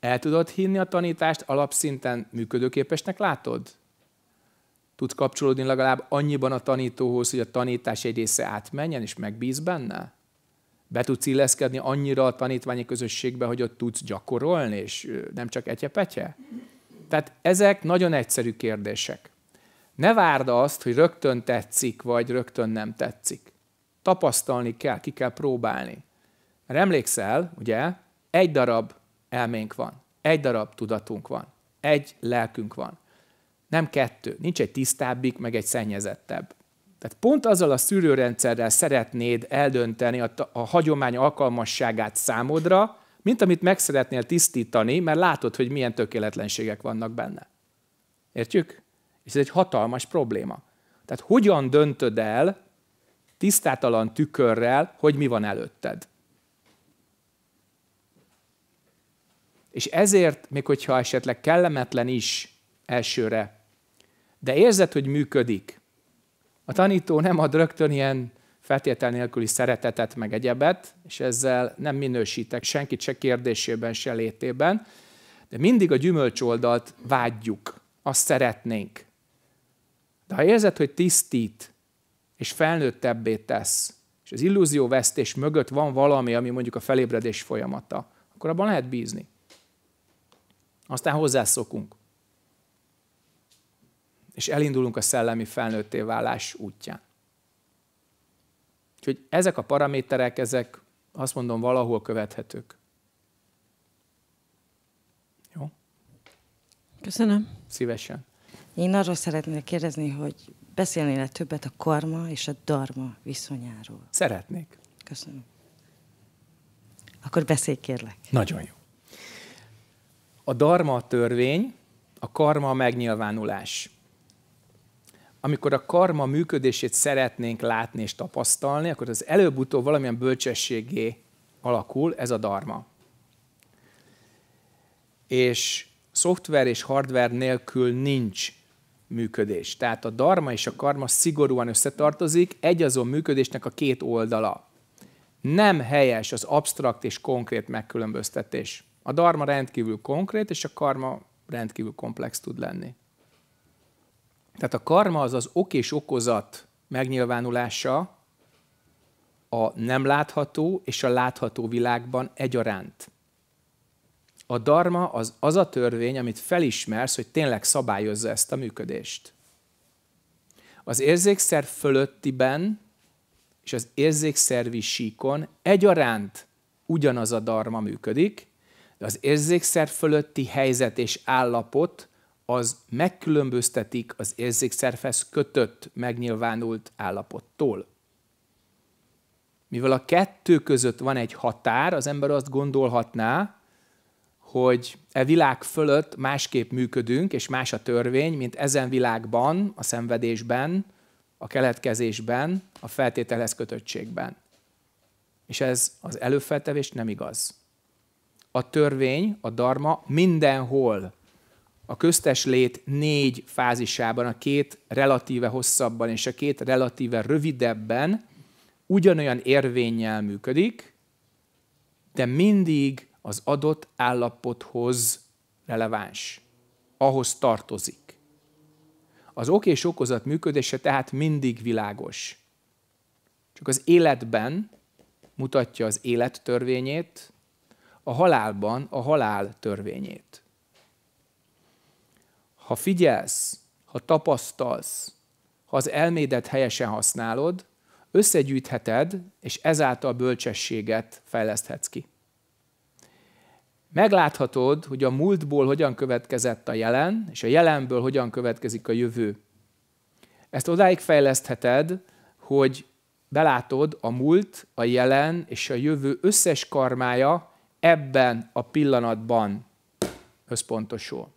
El tudod hinni a tanítást, alapszinten működőképesnek látod? tud kapcsolódni legalább annyiban a tanítóhoz, hogy a tanítás egy része átmenjen és megbíz benne? Be tudsz illeszkedni annyira a tanítványi közösségbe, hogy ott tudsz gyakorolni, és nem csak egyepetje? Tehát ezek nagyon egyszerű kérdések. Ne várd azt, hogy rögtön tetszik, vagy rögtön nem tetszik. Tapasztalni kell, ki kell próbálni. Mert emlékszel, ugye, egy darab elménk van, egy darab tudatunk van, egy lelkünk van. Nem kettő. Nincs egy tisztábbik, meg egy szennyezettebb. Tehát pont azzal a szűrőrendszerrel szeretnéd eldönteni a, a hagyomány alkalmasságát számodra, mint amit meg szeretnél tisztítani, mert látod, hogy milyen tökéletlenségek vannak benne. Értjük? És ez egy hatalmas probléma. Tehát hogyan döntöd el tisztátalan tükörrel, hogy mi van előtted? És ezért, még hogyha esetleg kellemetlen is elsőre, de érzed, hogy működik, a tanító nem ad rögtön ilyen feltétel nélküli szeretetet, meg egyebet, és ezzel nem minősítek senkit se kérdésében, se létében, de mindig a gyümölcs oldalt vágyjuk, azt szeretnénk. De ha érzed, hogy tisztít, és felnőttebbé tesz, és az illúzióvesztés mögött van valami, ami mondjuk a felébredés folyamata, akkor abban lehet bízni. Aztán hozzászokunk. És elindulunk a szellemi felnőtté válás útján. Úgyhogy ezek a paraméterek, ezek azt mondom valahol követhetők. Jó? Köszönöm. Szívesen. Én arról szeretnék kérdezni, hogy beszélnél -e többet a karma és a dharma viszonyáról? Szeretnék. Köszönöm. Akkor beszélj, kérlek. Nagyon jó. A dharma a törvény, a karma a megnyilvánulás amikor a karma működését szeretnénk látni és tapasztalni, akkor az előbb-utóbb valamilyen bölcsességé alakul ez a darma. És szoftver és hardware nélkül nincs működés. Tehát a darma és a karma szigorúan összetartozik, egy azon működésnek a két oldala. Nem helyes az absztrakt és konkrét megkülönböztetés. A darma rendkívül konkrét, és a karma rendkívül komplex tud lenni. Tehát a karma az az ok és okozat megnyilvánulása a nem látható és a látható világban egyaránt. A dharma az az a törvény, amit felismersz, hogy tényleg szabályozza ezt a működést. Az érzékszer fölöttiben és az érzékszervi síkon egyaránt ugyanaz a dharma működik, de az érzékszer fölötti helyzet és állapot az megkülönböztetik az érzékszerfesz kötött, megnyilvánult állapottól. Mivel a kettő között van egy határ, az ember azt gondolhatná, hogy e világ fölött másképp működünk, és más a törvény, mint ezen világban, a szenvedésben, a keletkezésben, a feltételhez kötöttségben. És ez az előfeltevés nem igaz. A törvény, a darma mindenhol a köztes lét négy fázisában, a két relatíve hosszabban és a két relatíve rövidebben ugyanolyan érvényel működik, de mindig az adott állapothoz releváns, ahhoz tartozik. Az ok és okozat működése tehát mindig világos. Csak az életben mutatja az élet törvényét, a halálban a halál törvényét ha figyelsz, ha tapasztalsz, ha az elmédet helyesen használod, összegyűjtheted, és ezáltal bölcsességet fejleszthetsz ki. Megláthatod, hogy a múltból hogyan következett a jelen, és a jelenből hogyan következik a jövő. Ezt odáig fejlesztheted, hogy belátod a múlt, a jelen és a jövő összes karmája ebben a pillanatban összpontosul.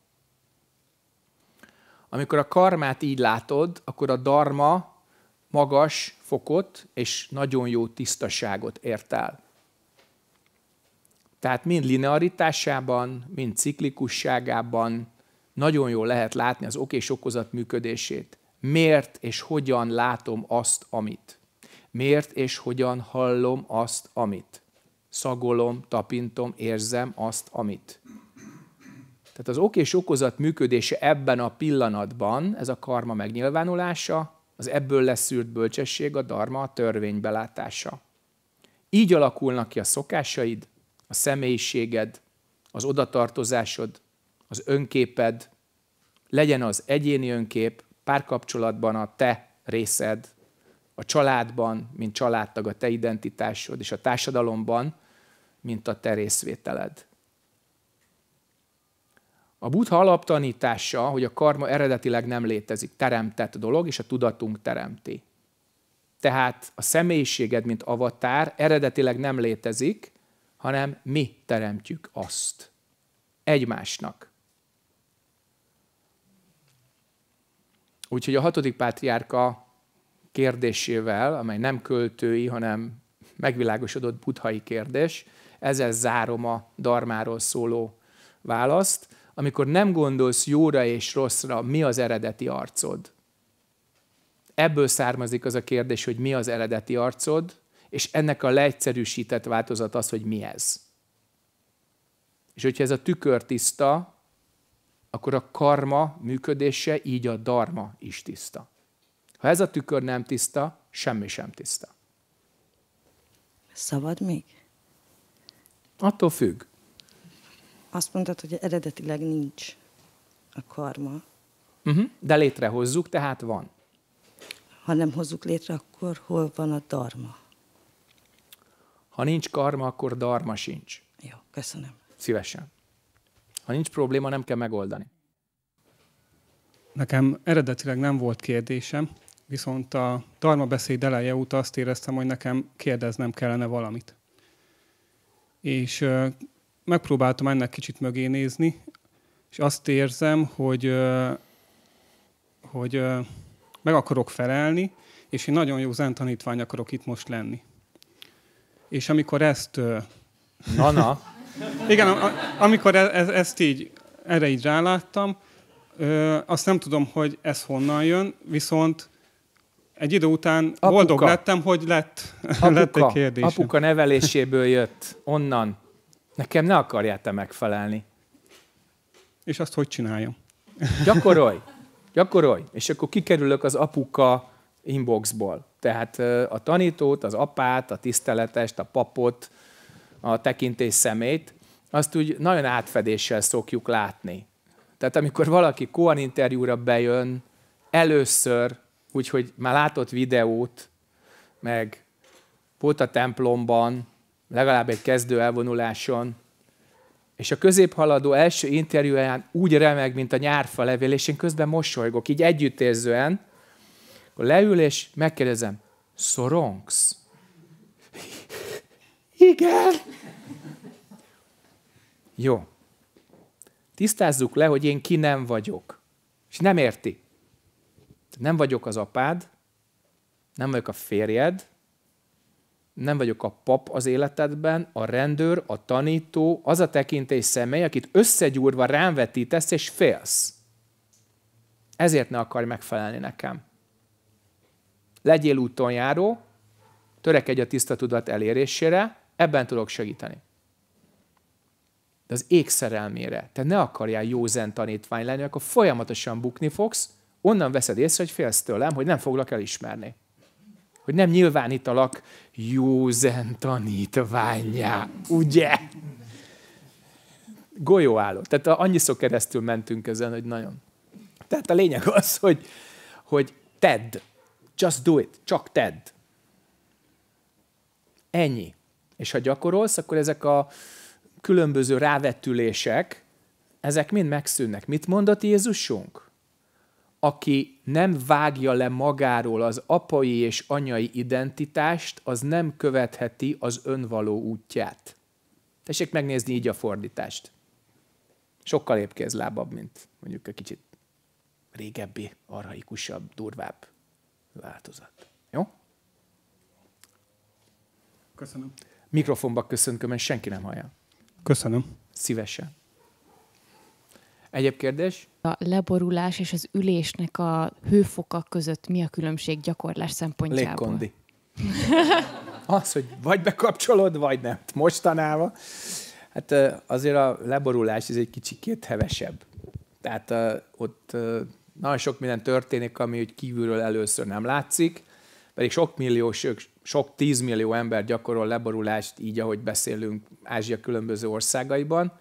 Amikor a karmát így látod, akkor a dharma magas fokot és nagyon jó tisztaságot ért el. Tehát mind linearitásában, mind ciklikusságában nagyon jól lehet látni az ok és okozat működését. Miért és hogyan látom azt, amit? Miért és hogyan hallom azt, amit? Szagolom, tapintom, érzem azt, amit. Tehát az ok és okozat működése ebben a pillanatban, ez a karma megnyilvánulása, az ebből leszűrt bölcsesség, a dharma, a törvény belátása. Így alakulnak ki a szokásaid, a személyiséged, az odatartozásod, az önképed, legyen az egyéni önkép, párkapcsolatban a te részed, a családban, mint családtag a te identitásod, és a társadalomban, mint a te részvételed. A buddha alaptanítása, hogy a karma eredetileg nem létezik, teremtett dolog, és a tudatunk teremti. Tehát a személyiséged, mint avatár eredetileg nem létezik, hanem mi teremtjük azt. Egymásnak. Úgyhogy a hatodik pátriárka kérdésével, amely nem költői, hanem megvilágosodott buddhai kérdés, ezzel zárom a darmáról szóló választ amikor nem gondolsz jóra és rosszra, mi az eredeti arcod? Ebből származik az a kérdés, hogy mi az eredeti arcod, és ennek a leegyszerűsített változat az, hogy mi ez. És hogyha ez a tükör tiszta, akkor a karma működése, így a dharma is tiszta. Ha ez a tükör nem tiszta, semmi sem tiszta. Szabad még? Attól függ. Azt mondtad, hogy eredetileg nincs a karma. Uh-huh. De létrehozzuk, tehát van. Ha nem hozzuk létre, akkor hol van a darma? Ha nincs karma, akkor darma sincs. Jó, köszönöm. Szívesen. Ha nincs probléma, nem kell megoldani. Nekem eredetileg nem volt kérdésem, viszont a Dharma beszéd eleje óta azt éreztem, hogy nekem kérdeznem kellene valamit. És megpróbáltam ennek kicsit mögé nézni, és azt érzem, hogy, hogy meg akarok felelni, és én nagyon jó zentanítvány akarok itt most lenni. És amikor ezt... Na-na! igen, amikor ez, e, ezt így, erre így ráláttam, azt nem tudom, hogy ez honnan jön, viszont egy idő után apuka. boldog lettem, hogy lett, apuka. lett egy kérdés. Apuka neveléséből jött, onnan. Nekem ne akarját te megfelelni. És azt hogy csináljam? Gyakorolj! Gyakorolj! És akkor kikerülök az apuka inboxból. Tehát a tanítót, az apát, a tiszteletest, a papot, a tekintés szemét, azt úgy nagyon átfedéssel szokjuk látni. Tehát amikor valaki Koan interjúra bejön, először, úgyhogy már látott videót, meg volt a templomban, legalább egy kezdő elvonuláson, és a középhaladó első interjúján úgy remeg, mint a nyárfa levél, és én közben mosolygok, így együttérzően, akkor leül és megkérdezem, szorongsz? Igen. Jó. Tisztázzuk le, hogy én ki nem vagyok. És nem érti. Nem vagyok az apád, nem vagyok a férjed, nem vagyok a pap az életedben, a rendőr, a tanító, az a tekintés személy, akit összegyúrva rám vetítesz és félsz. Ezért ne akarj megfelelni nekem. Legyél úton járó, törekedj a tiszta tudat elérésére, ebben tudok segíteni. De az ég szerelmére, te ne akarjál józen tanítvány lenni, akkor folyamatosan bukni fogsz, onnan veszed észre, hogy félsz tőlem, hogy nem foglak elismerni hogy nem nyilvánítalak józen tanítványá, ugye? Golyóálló. Tehát annyiszor keresztül mentünk ezen, hogy nagyon. Tehát a lényeg az, hogy, hogy tedd. Just do it. Csak tedd. Ennyi. És ha gyakorolsz, akkor ezek a különböző rávetülések, ezek mind megszűnnek. Mit mondott Jézusunk? aki nem vágja le magáról az apai és anyai identitást, az nem követheti az önvaló útját. Tessék megnézni így a fordítást. Sokkal épkézlábabb, mint mondjuk a kicsit régebbi, arhaikusabb, durvább változat. Jó? Köszönöm. Mikrofonba köszönköm, mert senki nem hallja. Köszönöm. Szívesen. Egyéb kérdés? A leborulás és az ülésnek a hőfoka között mi a különbség gyakorlás szempontjából? Légkondi. Az, hogy vagy bekapcsolod, vagy nem. Mostanában. Hát azért a leborulás ez egy kicsikét hevesebb. Tehát ott nagyon sok minden történik, ami úgy kívülről először nem látszik, pedig sok millió, sok, sok tízmillió ember gyakorol leborulást így, ahogy beszélünk Ázsia különböző országaiban,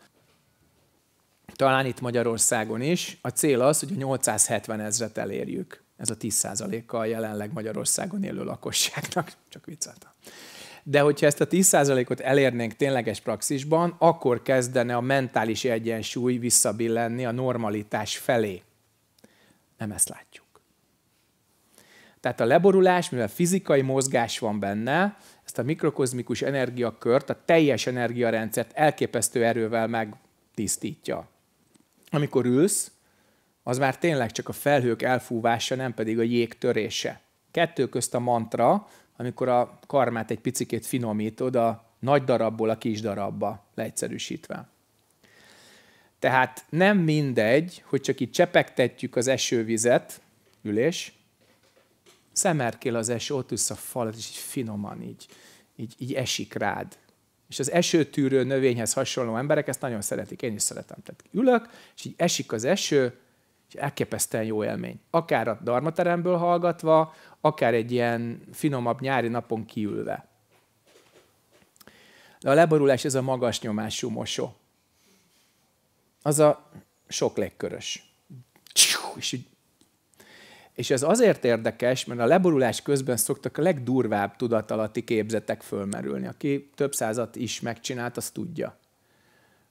talán itt Magyarországon is, a cél az, hogy a 870 ezret elérjük. Ez a 10%-a a jelenleg Magyarországon élő lakosságnak, csak vicceltem. De hogyha ezt a 10%-ot elérnénk tényleges praxisban, akkor kezdene a mentális egyensúly visszabillenni a normalitás felé. Nem ezt látjuk. Tehát a leborulás, mivel fizikai mozgás van benne, ezt a mikrokozmikus energiakört, a teljes energiarendszert elképesztő erővel megtisztítja amikor ülsz, az már tényleg csak a felhők elfúvása, nem pedig a jég törése. Kettő közt a mantra, amikor a karmát egy picikét finomítod a nagy darabból a kis darabba, leegyszerűsítve. Tehát nem mindegy, hogy csak itt csepegtetjük az esővizet, ülés, szemerkél az eső, ott a falat, és így finoman így, így, így esik rád és az esőtűrő növényhez hasonló emberek ezt nagyon szeretik, én is szeretem. Tehát ülök, és így esik az eső, és elképesztően jó élmény. Akár a darmateremből hallgatva, akár egy ilyen finomabb nyári napon kiülve. De a leborulás ez a magas nyomású mosó. Az a sok légkörös. És így és ez azért érdekes, mert a leborulás közben szoktak a legdurvább tudatalatti képzetek fölmerülni. Aki több százat is megcsinált, az tudja.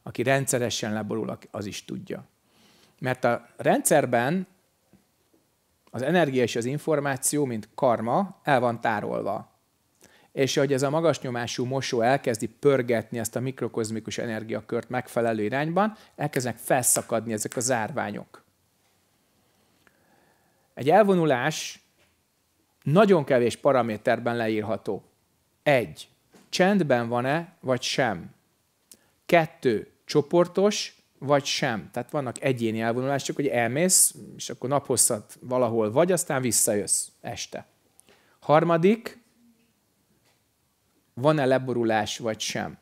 Aki rendszeresen leborul, az is tudja. Mert a rendszerben az energia és az információ, mint karma, el van tárolva. És hogy ez a magas nyomású mosó elkezdi pörgetni ezt a mikrokozmikus energiakört megfelelő irányban, elkezdenek felszakadni ezek a zárványok. Egy elvonulás nagyon kevés paraméterben leírható. Egy, csendben van-e, vagy sem. Kettő, csoportos, vagy sem. Tehát vannak egyéni elvonulások, hogy elmész, és akkor naphosszat valahol vagy, aztán visszajössz este. Harmadik, van-e leborulás, vagy sem.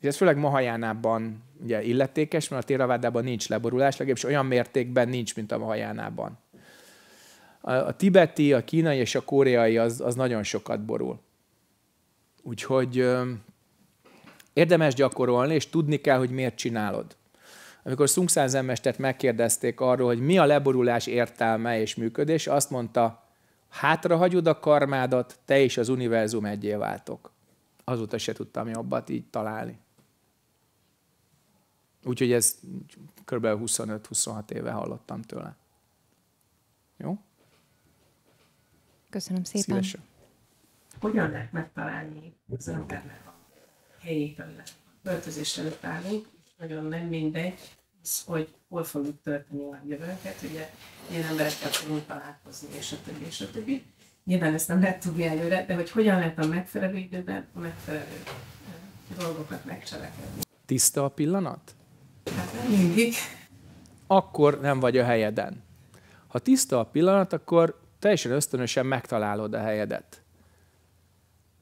És ez főleg Mahajánában ugye, illetékes, mert a Téravádában nincs leborulás, legalábbis olyan mértékben nincs, mint a Mahajánában a, a tibeti, a kínai és a koreai az, az nagyon sokat borul. Úgyhogy ö, érdemes gyakorolni, és tudni kell, hogy miért csinálod. Amikor Szungszán zenmestert megkérdezték arról, hogy mi a leborulás értelme és működés, azt mondta, hátrahagyod a karmádat, te és az univerzum egyé váltok. Azóta se tudtam jobbat így találni. Úgyhogy ez kb. 25-26 éve hallottam tőle. Jó? Köszönöm szépen. Szívesen. Hogyan lehet megtalálni az embernek a helyét, költözés előtt állunk, nagyon nem mindegy, az, hogy hol fogjuk tölteni a jövőnket, ugye ilyen emberekkel fogunk találkozni, és a többi, és a többi. Nyilván ezt nem lehet tudni előre, de hogy hogyan lehet a megfelelő időben a megfelelő eh, dolgokat megcselekedni. Tiszta a pillanat? Hát nem mindig. Akkor nem vagy a helyeden. Ha tiszta a pillanat, akkor teljesen ösztönösen megtalálod a helyedet.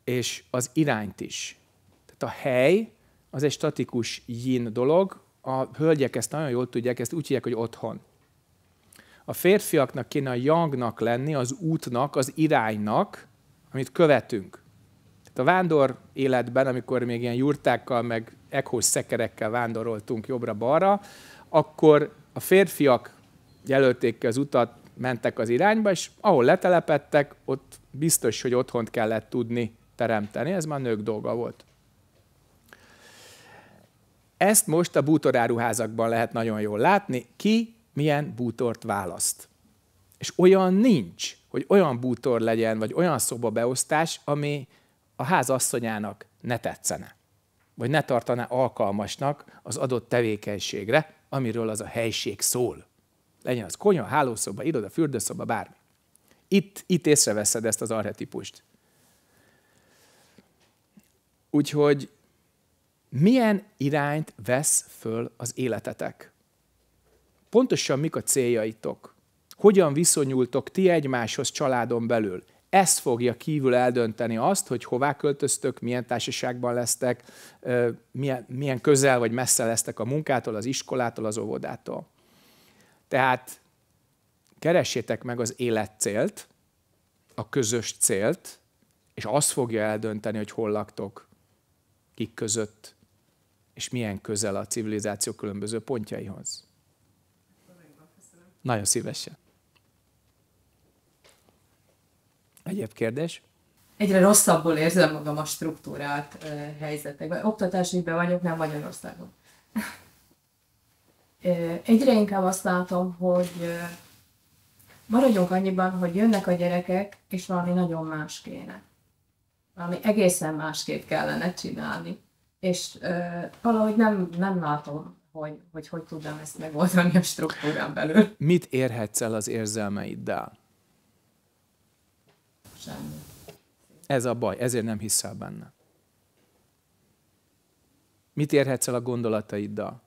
És az irányt is. Tehát a hely az egy statikus yin dolog, a hölgyek ezt nagyon jól tudják, ezt úgy hívják, hogy otthon. A férfiaknak kéne a jangnak lenni, az útnak, az iránynak, amit követünk. Tehát a vándor életben, amikor még ilyen jurtákkal, meg ekhós szekerekkel vándoroltunk jobbra-balra, akkor a férfiak jelölték ki az utat, mentek az irányba, és ahol letelepettek, ott biztos, hogy otthont kellett tudni teremteni. Ez már nők dolga volt. Ezt most a bútoráruházakban lehet nagyon jól látni, ki milyen bútort választ. És olyan nincs, hogy olyan bútor legyen, vagy olyan szobabeosztás, ami a ház asszonyának ne tetszene, vagy ne tartaná alkalmasnak az adott tevékenységre, amiről az a helység szól. Legyen az konyha, hálószoba, iroda, fürdőszoba, bármi. Itt, itt észreveszed ezt az arhetipust. Úgyhogy milyen irányt vesz föl az életetek? Pontosan mik a céljaitok? Hogyan viszonyultok ti egymáshoz családon belül? Ez fogja kívül eldönteni azt, hogy hová költöztök, milyen társaságban lesztek, milyen, milyen közel vagy messze lesztek a munkától, az iskolától, az óvodától. Tehát keressétek meg az életcélt, a közös célt, és az fogja eldönteni, hogy hol laktok, kik között, és milyen közel a civilizáció különböző pontjaihoz. Nagyon szívesen. Egyéb kérdés? Egyre rosszabbul érzem magam a struktúrált helyzetekben. Oktatásügyben vagyok, nem Magyarországon egyre inkább azt látom, hogy maradjunk annyiban, hogy jönnek a gyerekek, és valami nagyon más kéne. Valami egészen másképp kellene csinálni. És valahogy nem, nem látom, hogy, hogy hogy tudnám ezt megoldani a struktúrán belül. Mit érhetsz el az érzelmeiddel? Semmi. Ez a baj, ezért nem hiszel benne. Mit érhetsz el a gondolataiddal?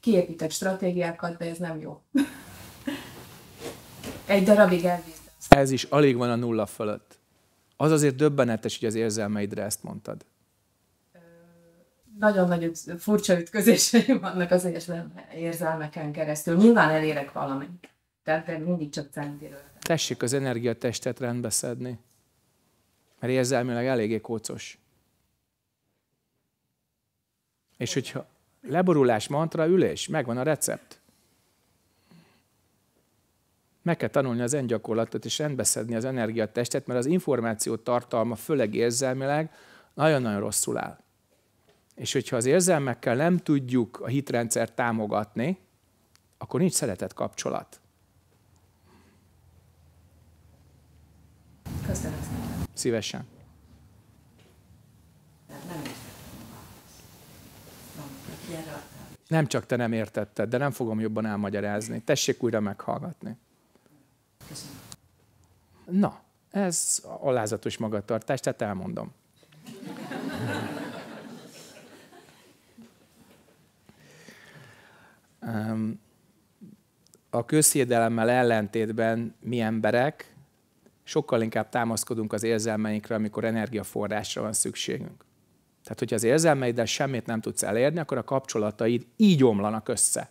kiépített stratégiákat, de ez nem jó. Egy darabig elbíztam. Ez is alig van a nulla fölött. Az azért döbbenetes, hogy az érzelmeidre ezt mondtad. Nagyon nagyon furcsa ütközéseim vannak az érzelmeken keresztül. Nyilván elérek valamit. Tehát mindig csak centiről. Tessék az energiatestet rendbe szedni. Mert érzelmileg eléggé kócos. És hogyha Leborulás, mantra, ülés, megvan a recept. Meg kell tanulni az engyakorlatot és rendbeszedni az energiatestet, mert az információ tartalma, főleg érzelmileg, nagyon-nagyon rosszul áll. És hogyha az érzelmekkel nem tudjuk a hitrendszert támogatni, akkor nincs szeretet kapcsolat. Köszönöm Szívesen. Nem csak te nem értetted, de nem fogom jobban elmagyarázni. Tessék újra meghallgatni. Na, ez alázatos magatartás, tehát elmondom. A közhiedelemmel ellentétben mi emberek sokkal inkább támaszkodunk az érzelmeinkre, amikor energiaforrásra van szükségünk. Tehát, hogyha az érzelmeiddel semmit nem tudsz elérni, akkor a kapcsolataid így omlanak össze.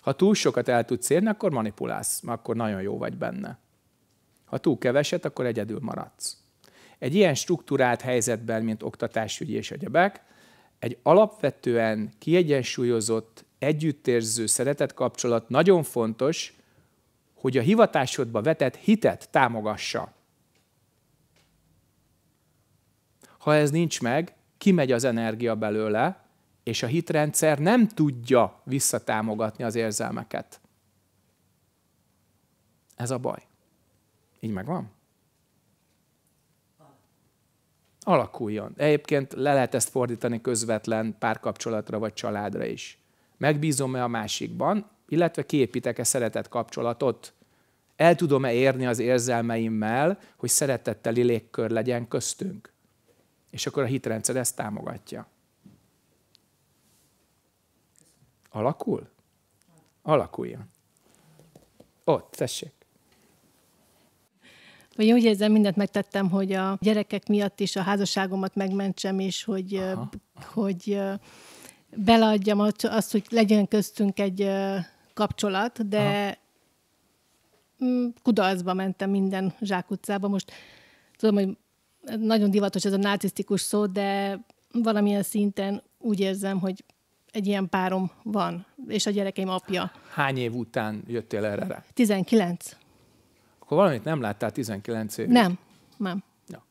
Ha túl sokat el tudsz érni, akkor manipulálsz, akkor nagyon jó vagy benne. Ha túl keveset, akkor egyedül maradsz. Egy ilyen struktúrált helyzetben, mint oktatásügyi és egyebek, egy alapvetően kiegyensúlyozott, együttérző szeretetkapcsolat nagyon fontos, hogy a hivatásodba vetett hitet támogassa. Ha ez nincs meg, kimegy az energia belőle, és a hitrendszer nem tudja visszatámogatni az érzelmeket. Ez a baj. Így megvan? Alakuljon. Egyébként le lehet ezt fordítani közvetlen párkapcsolatra vagy családra is. Megbízom-e a másikban, illetve képítek e szeretett kapcsolatot? El tudom-e érni az érzelmeimmel, hogy szeretetteli légkör legyen köztünk? És akkor a hitrendszer ezt támogatja. Alakul? Alakuljon. Ott, tessék. Vagy úgy érzem, mindent megtettem, hogy a gyerekek miatt is a házasságomat megmentsem, és hogy, Aha. hogy beleadjam azt, hogy legyen köztünk egy kapcsolat, de Aha kudarcba mentem minden zsákutcába. Most tudom, hogy nagyon divatos ez a narcisztikus szó, de valamilyen szinten úgy érzem, hogy egy ilyen párom van, és a gyerekeim apja. Hány év után jöttél erre rá? 19. Akkor valamit nem láttál 19 évig? Nem, nem. Ja.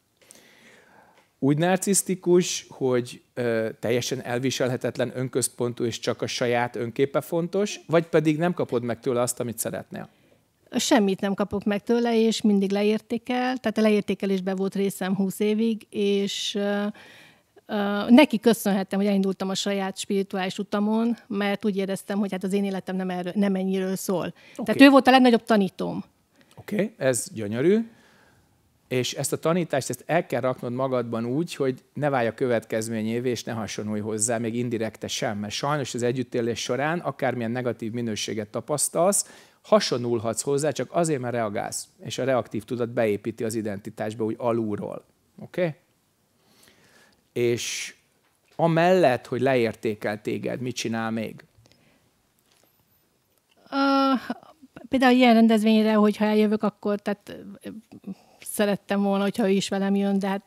Úgy narcisztikus, hogy ö, teljesen elviselhetetlen, önközpontú és csak a saját önképe fontos, vagy pedig nem kapod meg tőle azt, amit szeretnél? semmit nem kapok meg tőle, és mindig leértékel, tehát a leértékelésben volt részem 20 évig, és neki köszönhetem, hogy elindultam a saját spirituális utamon, mert úgy éreztem, hogy hát az én életem nem, erről, nem ennyiről szól. Okay. Tehát ő volt a legnagyobb tanítóm. Oké, okay, ez gyönyörű. És ezt a tanítást ezt el kell raknod magadban úgy, hogy ne válj a következményévé, és ne hasonulj hozzá, még indirekte sem. Mert sajnos az együttélés során akármilyen negatív minőséget tapasztalsz, hasonulhatsz hozzá, csak azért, mert reagálsz, és a reaktív tudat beépíti az identitásba úgy alulról. Oké? Okay? És amellett, hogy leértékel téged, mit csinál még? Uh, például ilyen rendezvényre, hogyha eljövök, akkor tehát szerettem volna, hogyha ő is velem jön, de hát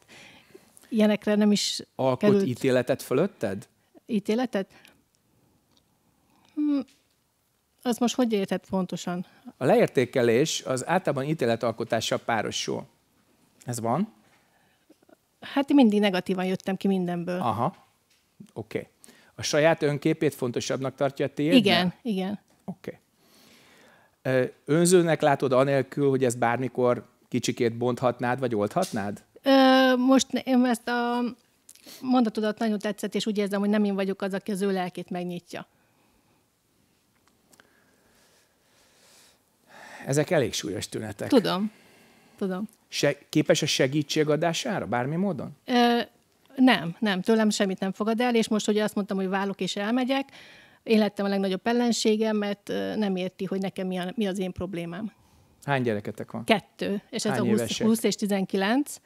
ilyenekre nem is Alkot került. ítéletet fölötted? Ítéletet? Hmm. Az most hogy érted pontosan? A leértékelés az általában ítéletalkotással párosul. Ez van? Hát mindig negatívan jöttem ki mindenből. Aha, oké. Okay. A saját önképét fontosabbnak tartja a tiéd? Igen, igen. Oké. Okay. Önzőnek látod anélkül, hogy ezt bármikor kicsikét bonthatnád, vagy oldhatnád? Ö, most én ezt a mondatodat nagyon tetszett, és úgy érzem, hogy nem én vagyok az, aki az ő lelkét megnyitja. Ezek elég súlyos tünetek. Tudom, tudom. Se, képes a segítségadására bármi módon? Ö, nem, nem, tőlem semmit nem fogad el, és most, hogy azt mondtam, hogy válok és elmegyek, én lettem a legnagyobb ellenségem, mert nem érti, hogy nekem mi, a, mi az én problémám. Hány gyereketek van? Kettő, és Hány ez a 20, évesek? 20 és 19.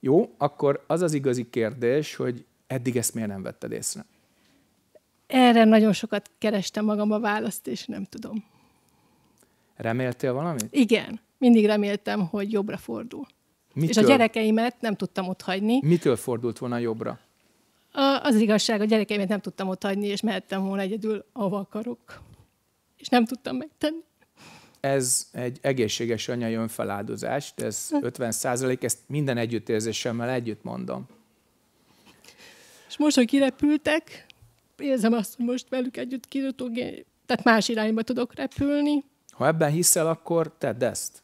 Jó, akkor az az igazi kérdés, hogy eddig ezt miért nem vetted észre? Erre nagyon sokat kerestem magam a választ, és nem tudom. Reméltél valamit? Igen. Mindig reméltem, hogy jobbra fordul. Mitől? És a gyerekeimet nem tudtam ott hagyni. Mitől fordult volna jobbra? Az igazság, a gyerekeimet nem tudtam ott hagyni, és mehettem volna egyedül, ahova akarok. És nem tudtam megtenni. Ez egy egészséges anyai önfeláldozás, ez 50 hm. százalék, ezt minden együttérzésemmel együtt mondom. És most, hogy kirepültek, érzem azt, hogy most velük együtt ki tehát más irányba tudok repülni, ha ebben hiszel, akkor tedd ezt.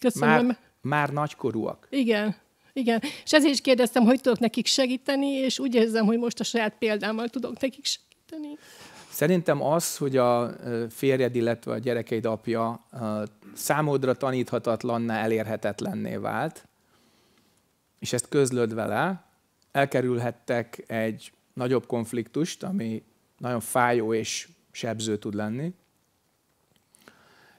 Köszönöm. Már, már nagykorúak. Igen, igen. És ezért is kérdeztem, hogy tudok nekik segíteni, és úgy érzem, hogy most a saját példámmal tudok nekik segíteni. Szerintem az, hogy a férjed, illetve a gyerekeid apja számodra taníthatatlanná, elérhetetlenné vált, és ezt közlöd vele, elkerülhettek egy nagyobb konfliktust, ami nagyon fájó és sebző tud lenni,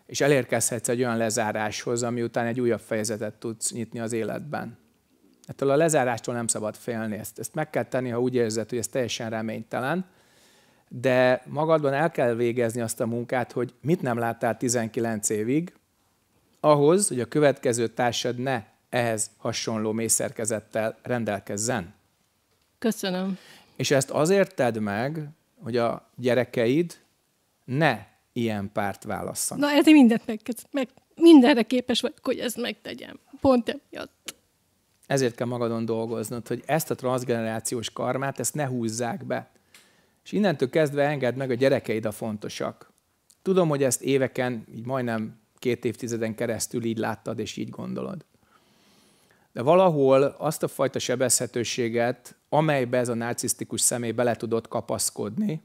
és elérkezhetsz egy olyan lezáráshoz, ami után egy újabb fejezetet tudsz nyitni az életben. Ettől a lezárástól nem szabad félni, ezt, ezt meg kell tenni, ha úgy érzed, hogy ez teljesen reménytelen, de magadban el kell végezni azt a munkát, hogy mit nem láttál 19 évig, ahhoz, hogy a következő társad ne ehhez hasonló mészerkezettel rendelkezzen. Köszönöm. És ezt azért tedd meg, hogy a gyerekeid ne ilyen párt válasszanak. Na, ezért hát mindent meg, meg, mindenre képes vagyok, hogy ezt megtegyem. Pont emiatt. Ezért kell magadon dolgoznod, hogy ezt a transgenerációs karmát, ezt ne húzzák be. És innentől kezdve engedd meg a gyerekeid a fontosak. Tudom, hogy ezt éveken, így majdnem két évtizeden keresztül így láttad és így gondolod. De valahol azt a fajta sebezhetőséget, amelybe ez a narcisztikus személy bele tudott kapaszkodni,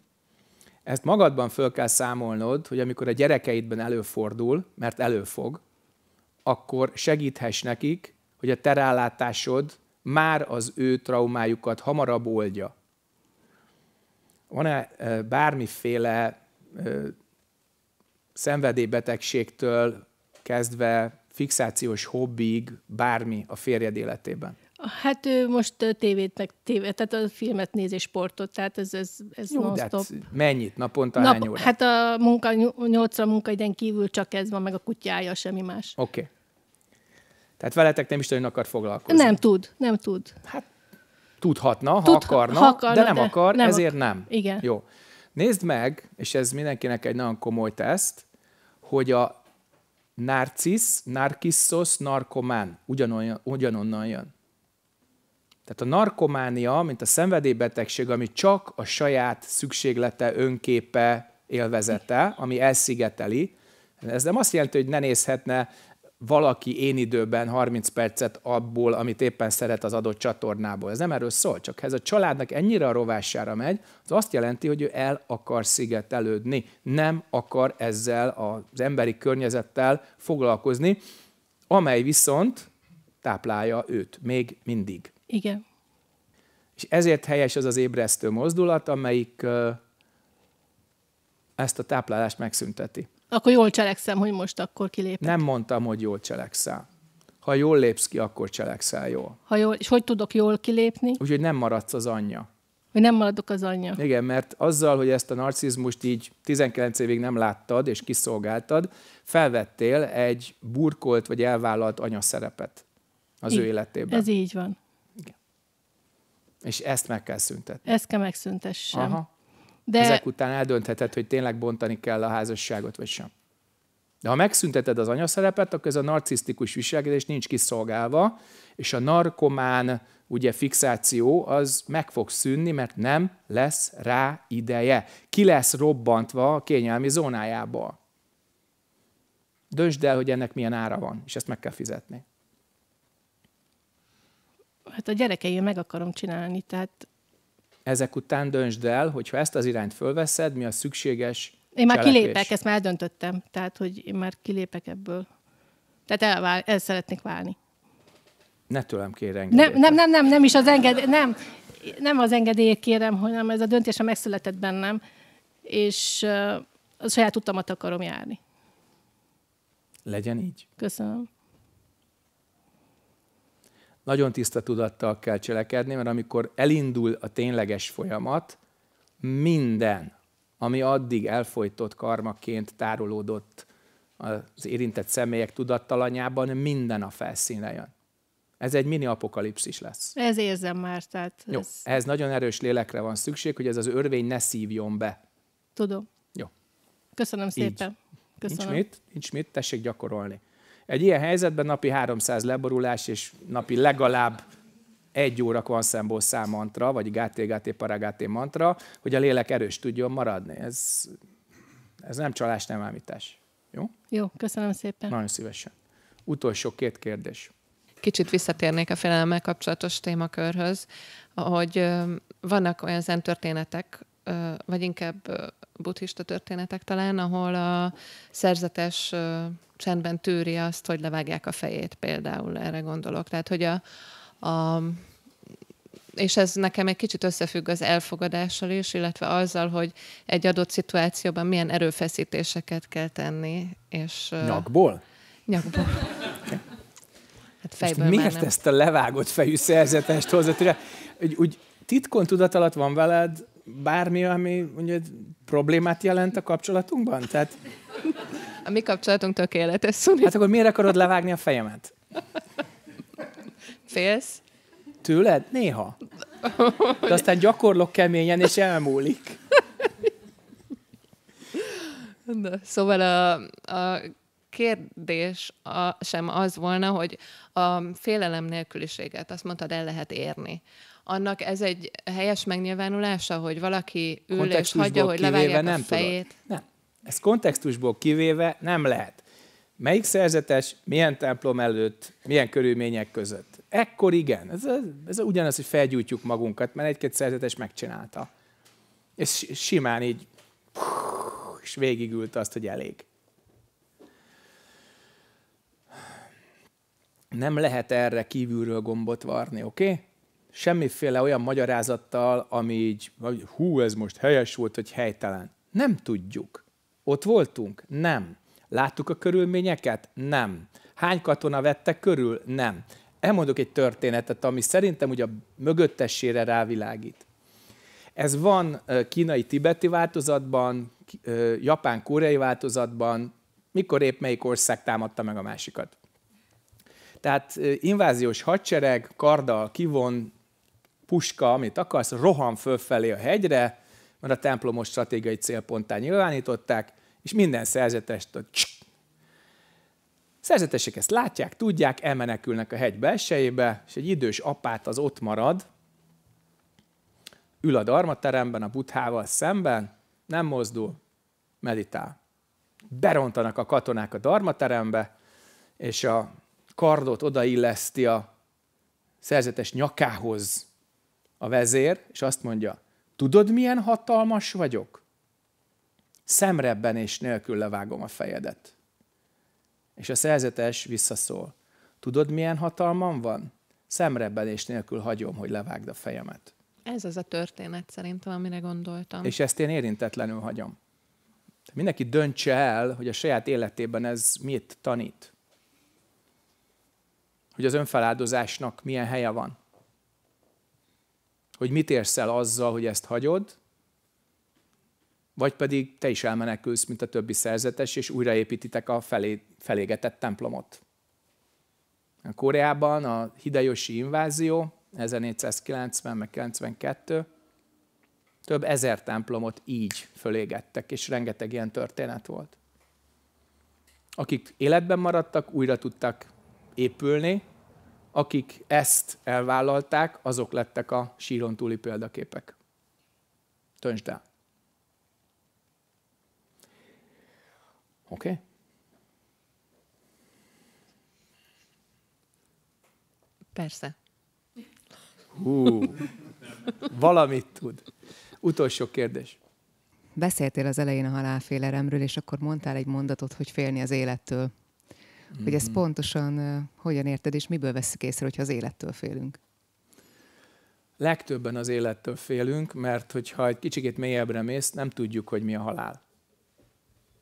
ezt magadban föl kell számolnod, hogy amikor a gyerekeidben előfordul, mert előfog, akkor segíthess nekik, hogy a te rálátásod már az ő traumájukat hamarabb oldja. Van-e bármiféle szenvedélybetegségtől kezdve fixációs hobbig bármi a férjed életében? Hát ő most tévét, meg tévé, tehát a filmet nézi sportot, tehát ez, ez, ez Jó, non hát mennyit? Naponta Nap, hány óra? Hát a munka, nyolcra munkaidén kívül csak ez van, meg a kutyája, semmi más. Oké. Okay. Tehát veletek nem is nagyon akar foglalkozni. Nem tud, nem tud. Hát tudhatna, ha, tud, akarna, ha akarna, de nem de akar, nem ezért ak- nem. Igen. Jó. Nézd meg, és ez mindenkinek egy nagyon komoly teszt, hogy a narcisz, narkisszos, narkomán ugyanolyan, ugyanonnan jön. Tehát a narkománia, mint a szenvedélybetegség, ami csak a saját szükséglete, önképe, élvezete, ami elszigeteli, ez nem azt jelenti, hogy ne nézhetne valaki én időben 30 percet abból, amit éppen szeret az adott csatornából. Ez nem erről szól, csak ha ez a családnak ennyire a rovására megy, az azt jelenti, hogy ő el akar szigetelődni, nem akar ezzel az emberi környezettel foglalkozni, amely viszont táplálja őt még mindig. Igen. És ezért helyes az az ébresztő mozdulat, amelyik ezt a táplálást megszünteti. Akkor jól cselekszem, hogy most akkor kilépek. Nem mondtam, hogy jól cselekszel. Ha jól lépsz ki, akkor cselekszel jól. Ha jól, és hogy tudok jól kilépni? Úgyhogy nem maradsz az anyja. Hogy nem maradok az anyja. Igen, mert azzal, hogy ezt a narcizmust így 19 évig nem láttad és kiszolgáltad, felvettél egy burkolt vagy elvállalt anya szerepet az így, ő életében. Ez így van. És ezt meg kell szüntetni. Ezt kell megszüntessem. Aha. De... Ezek után eldöntheted, hogy tényleg bontani kell a házasságot, vagy sem. De ha megszünteted az anyaszerepet, akkor ez a narcisztikus viselkedés nincs kiszolgálva, és a narkomán ugye fixáció az meg fog szűnni, mert nem lesz rá ideje. Ki lesz robbantva a kényelmi zónájából. Döntsd el, hogy ennek milyen ára van, és ezt meg kell fizetni hát a gyerekeim meg akarom csinálni, tehát... Ezek után döntsd el, hogyha ezt az irányt fölveszed, mi a szükséges Én már cselekvés. kilépek, ezt már eldöntöttem, tehát hogy én már kilépek ebből. Tehát elvál, el szeretnék válni. Ne tőlem kér engedélyt. Nem, nem, nem, nem, nem is az engedély, nem, nem az engedélyét kérem, hanem ez a döntés a megszületett bennem, és uh, a saját utamat akarom járni. Legyen így. Köszönöm nagyon tiszta tudattal kell cselekedni, mert amikor elindul a tényleges folyamat, minden, ami addig elfolytott karmaként tárolódott az érintett személyek tudattalanyában, minden a felszínre jön. Ez egy mini apokalipszis lesz. Ez érzem már, tehát... Jó, ez... ehhez nagyon erős lélekre van szükség, hogy ez az örvény ne szívjon be. Tudom. Jó. Köszönöm szépen. Így. Köszönöm. Nincs mit, nincs mit, tessék gyakorolni. Egy ilyen helyzetben napi 300 leborulás és napi legalább egy óra konszemból szám mantra, vagy gáté, gáté, paragáté mantra, hogy a lélek erős tudjon maradni. Ez, ez nem csalás, nem ámítás. Jó? Jó, köszönöm szépen. Nagyon szívesen. Utolsó két kérdés. Kicsit visszatérnék a félelemmel kapcsolatos témakörhöz, hogy vannak olyan zen történetek, vagy inkább buddhista történetek talán, ahol a szerzetes csendben tűri azt, hogy levágják a fejét például, erre gondolok. Tehát, hogy a, a és ez nekem egy kicsit összefügg az elfogadással is, illetve azzal, hogy egy adott szituációban milyen erőfeszítéseket kell tenni. És, nyakból? Nyakból. Hát fejből Most miért ezt a levágott fejű szerzetest hozott? Úgy, úgy titkon tudat alatt van veled bármi, ami mondjuk problémát jelent a kapcsolatunkban? Tehát... A mi kapcsolatunk tökéletes, Szuni. Hát akkor miért akarod levágni a fejemet? Félsz? Tőled? Néha. De aztán gyakorlok keményen, és elmúlik. De, szóval a, a kérdés a, sem az volna, hogy a félelem nélküliséget, azt mondtad, el lehet érni annak ez egy helyes megnyilvánulása, hogy valaki ül és hagyja, hogy levágják nem a fejét? Tudod. Nem. Ez kontextusból kivéve nem lehet. Melyik szerzetes, milyen templom előtt, milyen körülmények között? Ekkor igen. Ez, ez ugyanaz, hogy felgyújtjuk magunkat, mert egy-két szerzetes megcsinálta. És simán így és végigült azt, hogy elég. Nem lehet erre kívülről gombot varni, oké? Okay? semmiféle olyan magyarázattal, ami így, vagy, hú, ez most helyes volt, vagy helytelen. Nem tudjuk. Ott voltunk? Nem. Láttuk a körülményeket? Nem. Hány katona vette körül? Nem. Elmondok egy történetet, ami szerintem ugye a mögöttesére rávilágít. Ez van kínai-tibeti változatban, japán-koreai változatban, mikor épp melyik ország támadta meg a másikat. Tehát inváziós hadsereg, karddal kivon puska, amit akarsz, rohan fölfelé a hegyre, mert a templomos stratégiai célponttá nyilvánították, és minden szerzetest a Szerzetesek ezt látják, tudják, elmenekülnek a hegy belsejébe, és egy idős apát az ott marad, ül a darmateremben a buthával szemben, nem mozdul, meditál. Berontanak a katonák a darmaterembe, és a kardot odailleszti a szerzetes nyakához, a vezér, és azt mondja, tudod milyen hatalmas vagyok? Szemrebben és nélkül levágom a fejedet. És a szerzetes visszaszól, tudod milyen hatalmam van? Szemrebben és nélkül hagyom, hogy levágd a fejemet. Ez az a történet szerintem, amire gondoltam. És ezt én érintetlenül hagyom. Mindenki döntse el, hogy a saját életében ez mit tanít. Hogy az önfeláldozásnak milyen helye van hogy mit érsz el azzal, hogy ezt hagyod, vagy pedig te is elmenekülsz, mint a többi szerzetes, és újraépítitek a felé, felégetett templomot. A Koreában a Hideyoshi invázió, 1490 meg 92, több ezer templomot így fölégettek, és rengeteg ilyen történet volt. Akik életben maradtak, újra tudtak épülni, akik ezt elvállalták, azok lettek a síron túli példaképek. Töntsd el. Oké? Okay? Persze. Hú, valamit tud. Utolsó kérdés. Beszéltél az elején a halálfélelemről, és akkor mondtál egy mondatot, hogy félni az élettől mm-hmm. hogy ezt mhm. pontosan hogyan érted, és miből veszük észre, hogyha az élettől félünk? Legtöbben az élettől félünk, mert hogyha egy kicsikét mélyebbre mész, nem tudjuk, hogy mi a halál.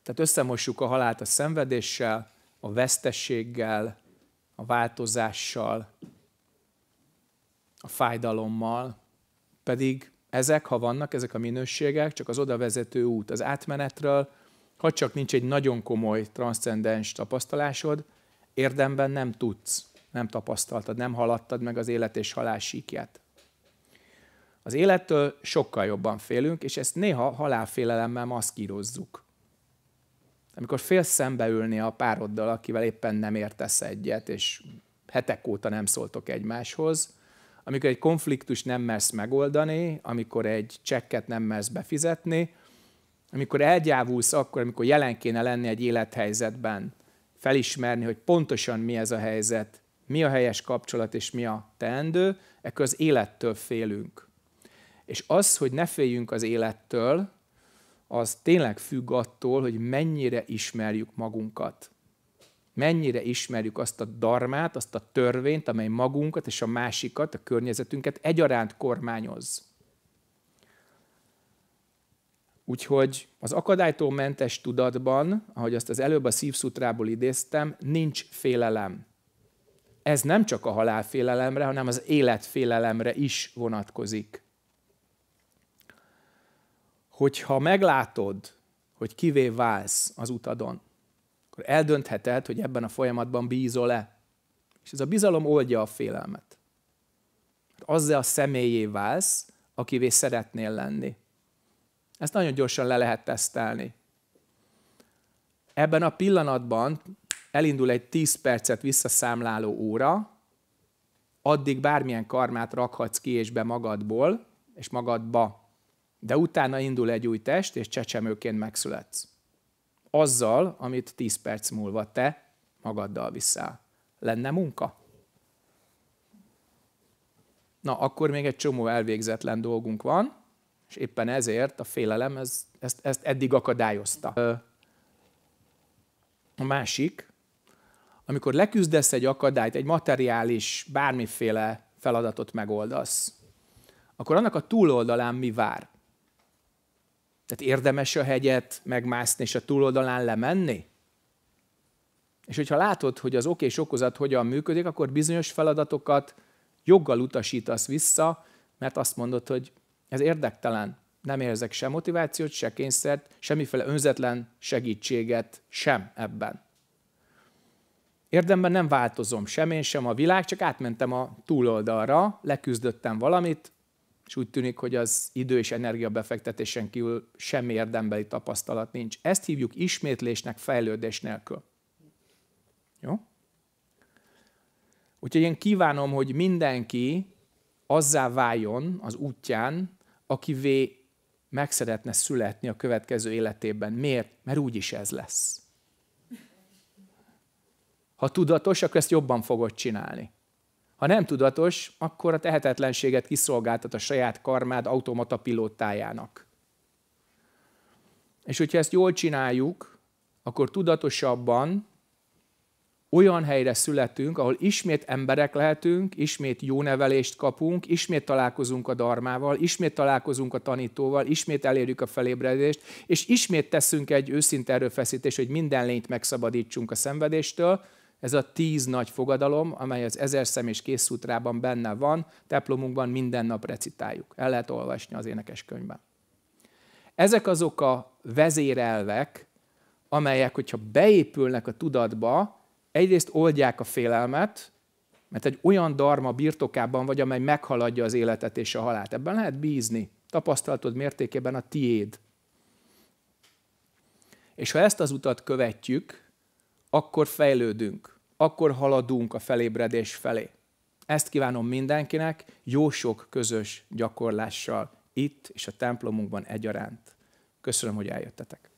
Tehát összemossuk a halált a szenvedéssel, a vesztességgel, a változással, a fájdalommal, pedig ezek, ha vannak, ezek a minőségek, csak az odavezető út. Az átmenetről ha csak nincs egy nagyon komoly, transzcendens tapasztalásod, érdemben nem tudsz, nem tapasztaltad, nem haladtad meg az élet és halál síkját. Az élettől sokkal jobban félünk, és ezt néha halálfélelemmel maszkírozzuk. Amikor félsz szembeülni a pároddal, akivel éppen nem értesz egyet, és hetek óta nem szóltok egymáshoz, amikor egy konfliktus nem mersz megoldani, amikor egy csekket nem mersz befizetni, amikor elgyávulsz, akkor, amikor jelen kéne lenni egy élethelyzetben, felismerni, hogy pontosan mi ez a helyzet, mi a helyes kapcsolat és mi a teendő, ekkor az élettől félünk. És az, hogy ne féljünk az élettől, az tényleg függ attól, hogy mennyire ismerjük magunkat. Mennyire ismerjük azt a darmát, azt a törvényt, amely magunkat és a másikat, a környezetünket egyaránt kormányoz. Úgyhogy az akadálytól mentes tudatban, ahogy azt az előbb a szívszutrából idéztem, nincs félelem. Ez nem csak a halálfélelemre, hanem az életfélelemre is vonatkozik. Hogyha meglátod, hogy kivé válsz az utadon, akkor eldöntheted, hogy ebben a folyamatban bízol-e. És ez a bizalom oldja a félelmet. Azzal a személyé válsz, akivé szeretnél lenni. Ezt nagyon gyorsan le lehet tesztelni. Ebben a pillanatban elindul egy 10 percet visszaszámláló óra, addig bármilyen karmát rakhatsz ki és be magadból, és magadba. De utána indul egy új test, és csecsemőként megszületsz. Azzal, amit 10 perc múlva te magaddal visszáll. Lenne munka? Na, akkor még egy csomó elvégzetlen dolgunk van, és éppen ezért a félelem ez, ezt, ezt eddig akadályozta. A másik, amikor leküzdesz egy akadályt, egy materiális, bármiféle feladatot megoldasz, akkor annak a túloldalán mi vár? Tehát érdemes a hegyet megmászni és a túloldalán lemenni? És hogyha látod, hogy az ok és okozat hogyan működik, akkor bizonyos feladatokat joggal utasítasz vissza, mert azt mondod, hogy ez érdektelen. Nem érzek sem motivációt, se kényszert, semmiféle önzetlen segítséget sem ebben. Érdemben nem változom sem én, sem a világ, csak átmentem a túloldalra, leküzdöttem valamit, és úgy tűnik, hogy az idő és energia befektetésen kívül semmi érdembeli tapasztalat nincs. Ezt hívjuk ismétlésnek fejlődés nélkül. Jó? Úgyhogy én kívánom, hogy mindenki azzá váljon az útján, akivé meg szeretne születni a következő életében. Miért? Mert úgyis ez lesz. Ha tudatos, akkor ezt jobban fogod csinálni. Ha nem tudatos, akkor a tehetetlenséget kiszolgáltat a saját karmád automata pilótájának. És hogyha ezt jól csináljuk, akkor tudatosabban olyan helyre születünk, ahol ismét emberek lehetünk, ismét jó nevelést kapunk, ismét találkozunk a darmával, ismét találkozunk a tanítóval, ismét elérjük a felébredést, és ismét teszünk egy őszinte erőfeszítést, hogy minden lényt megszabadítsunk a szenvedéstől. Ez a tíz nagy fogadalom, amely az ezer szemés készútrában benne van, templomunkban minden nap recitáljuk. El lehet olvasni az énekeskönyvben. Ezek azok a vezérelvek, amelyek, hogyha beépülnek a tudatba, egyrészt oldják a félelmet, mert egy olyan darma birtokában vagy, amely meghaladja az életet és a halált. Ebben lehet bízni. Tapasztalatod mértékében a tiéd. És ha ezt az utat követjük, akkor fejlődünk, akkor haladunk a felébredés felé. Ezt kívánom mindenkinek, jó sok közös gyakorlással itt és a templomunkban egyaránt. Köszönöm, hogy eljöttetek.